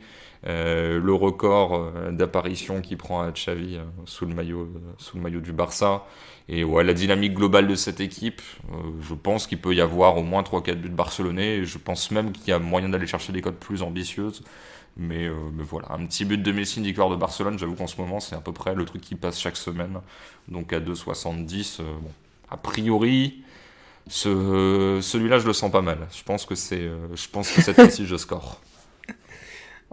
euh, le record euh, d'apparition qu'il prend à Xavi euh, sous le maillot sous le maillot du Barça. Et ouais, la dynamique globale de cette équipe, je pense qu'il peut y avoir au moins 3-4 buts barcelonais. Et je pense même qu'il y a moyen d'aller chercher des codes plus ambitieuses. Mais, voilà, un petit but de Messi, une de Barcelone, j'avoue qu'en ce moment, c'est à peu près le truc qui passe chaque semaine. Donc à 2,70, a priori, celui-là, je le sens pas mal. Je pense que, c'est, je pense que cette fois-ci, je score.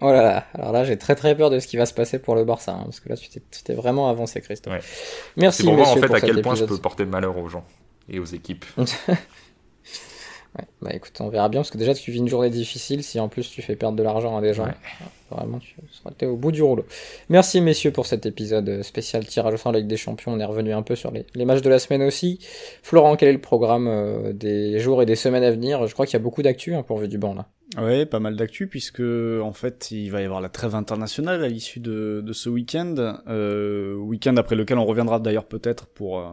Oh là là, alors là j'ai très très peur de ce qui va se passer pour le Barça, hein, parce que là tu t'es vraiment avancé Christophe. Merci. Pour voir en fait à quel point je peux porter malheur aux gens et aux équipes. ouais, bah écoute, on verra bien, parce que déjà tu vis une journée difficile, si en plus tu fais perdre de l'argent à des gens, vraiment tu seras au bout du rouleau. Merci messieurs pour cet épisode euh, spécial tirage au sort Ligue des Champions, on est revenu un peu sur les, matchs de la semaine aussi. Florent, quel est le programme euh, des jours et des semaines à venir Je crois qu'il y a beaucoup d'actu hein, pour Vue du Banc là. Ouais, pas mal d'actu puisque en fait il va y avoir la trêve internationale à l'issue de, ce week-end, euh, week-end après lequel on reviendra d'ailleurs peut-être pour euh,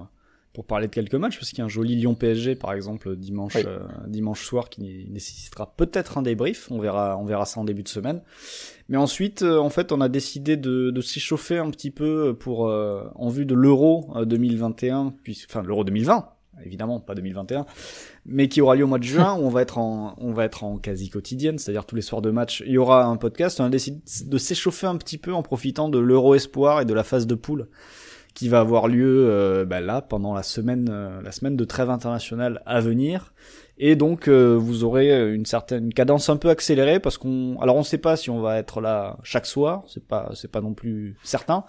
pour parler de quelques matchs parce qu'il y a un joli Lyon PSG par exemple dimanche euh, dimanche soir qui nécessitera peut-être un débrief, on verra on verra ça en début de semaine. Mais ensuite en fait on a décidé de, s'échauffer un petit peu pour en vue de l'Euro 2021 puis enfin l'Euro 2020 évidemment pas 2021, mais qui aura lieu au mois de juin, où on va être en, on va être en quasi quotidienne, c'est-à-dire tous les soirs de match, il y aura un podcast, on a décidé de s'échauffer un petit peu en profitant de l'Euro Espoir et de la phase de poule qui va avoir lieu euh, bah là pendant la semaine, euh, la semaine de trêve internationale à venir, et donc euh, vous aurez euh, une certaine cadence un peu accélérée parce qu'on alors on sait pas si on va être là chaque soir, c'est pas c'est pas non plus certain,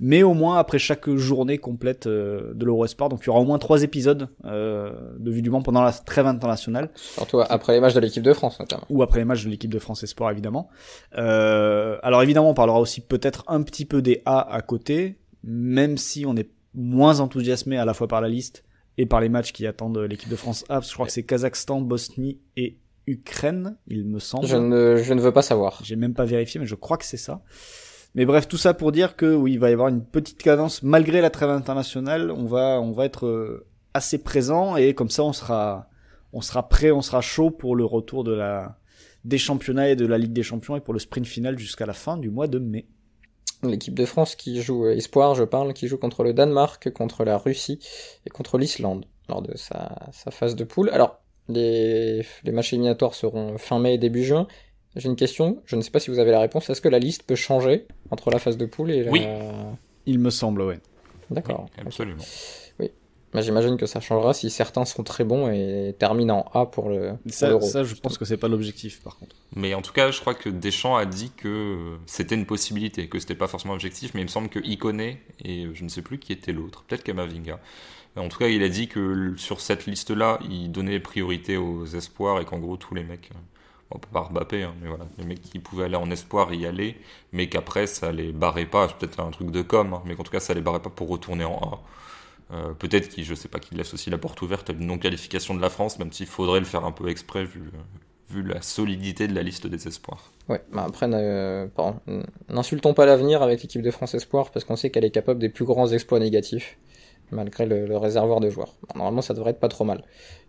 mais au moins après chaque journée complète de euh, de l'Eurosport, donc il y aura au moins trois épisodes de Vue du monde pendant la trêve internationale. Surtout après les matchs de l'équipe de France notamment. Ou après les matchs de l'équipe de France Espoir évidemment. alors évidemment on parlera aussi peut-être un petit peu des A à côté, même si on est moins enthousiasmé à la fois par la liste et par les matchs qui attendent euh, l'équipe de France A, je crois que c'est Kazakhstan, Bosnie et Ukraine, il me semble. Je ne, je ne veux pas savoir. J'ai même pas vérifié, mais je crois que c'est ça. Mais bref, tout ça pour dire que oui, il va y avoir une petite cadence malgré la trêve internationale. On va, on va être euh, assez présent et comme ça, on sera, on sera prêt, on sera chaud pour le retour de la des championnats et de la Ligue des Champions et pour le sprint final jusqu'à la fin du mois de mai l'équipe de France qui joue euh, espoir, je parle, qui joue contre le Danemark, contre la Russie et contre l'Islande lors de sa, phase de poule. Alors, les, matchs éliminatoires seront fin mai et début juin. J'ai une question, je ne sais pas si vous avez la réponse. Est-ce que la liste peut changer entre la phase de poule et la... Oui, il me semble, ouais. D'accord. absolument. J'imagine que ça changera si certains sont très bons et terminent en A pour le. Ça, ça je pense que c'est pas l'objectif, par contre. Mais en tout cas, je crois que Deschamps a dit que c'était une possibilité, que c'était pas forcément objectif, mais il me semble que connaît, et je ne sais plus qui était l'autre, peut-être Kamavinga. En tout cas, il a dit que sur cette liste-là, il donnait priorité aux espoirs et qu'en gros, tous les mecs euh, pas Mbappé, hein, mais voilà, les mecs qui pouvaient aller en espoir y aller, mais qu'après ça les barrait pas, c'est peut-être un truc de com, hein, mais qu'en tout cas ça les barrait pas pour retourner en A. Euh, peut-être qu'il, je sais pas, qu'il laisse aussi la porte ouverte à une non-qualification de la France, même s'il faudrait le faire un peu exprès vu, la solidité de la liste des espoirs. Ouais, bah après, euh, n'insultons pas l'avenir avec l'équipe de France Espoir parce qu'on sait qu'elle est capable des plus grands exploits négatifs malgré le, réservoir de joueurs. normalement, ça devrait être pas trop mal.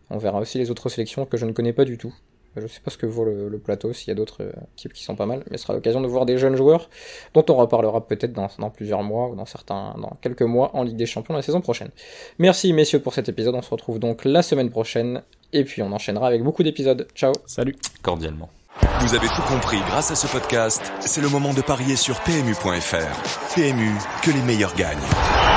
On verra aussi les autres sélections que je ne connais pas du tout. Je sais pas ce que vaut le, plateau, s'il y a d'autres euh, équipes qui sont pas mal, mais ce sera l'occasion de voir des jeunes joueurs dont on reparlera peut-être dans, dans, plusieurs mois ou dans certains, dans quelques mois en Ligue des Champions la saison prochaine. Merci messieurs pour cet épisode, on se retrouve donc la semaine prochaine et puis on enchaînera avec beaucoup d'épisodes. Ciao. Salut. Cordialement. Vous avez tout compris grâce à ce podcast, c'est le moment de parier sur PMU.fr. PMU, que les meilleurs gagnent.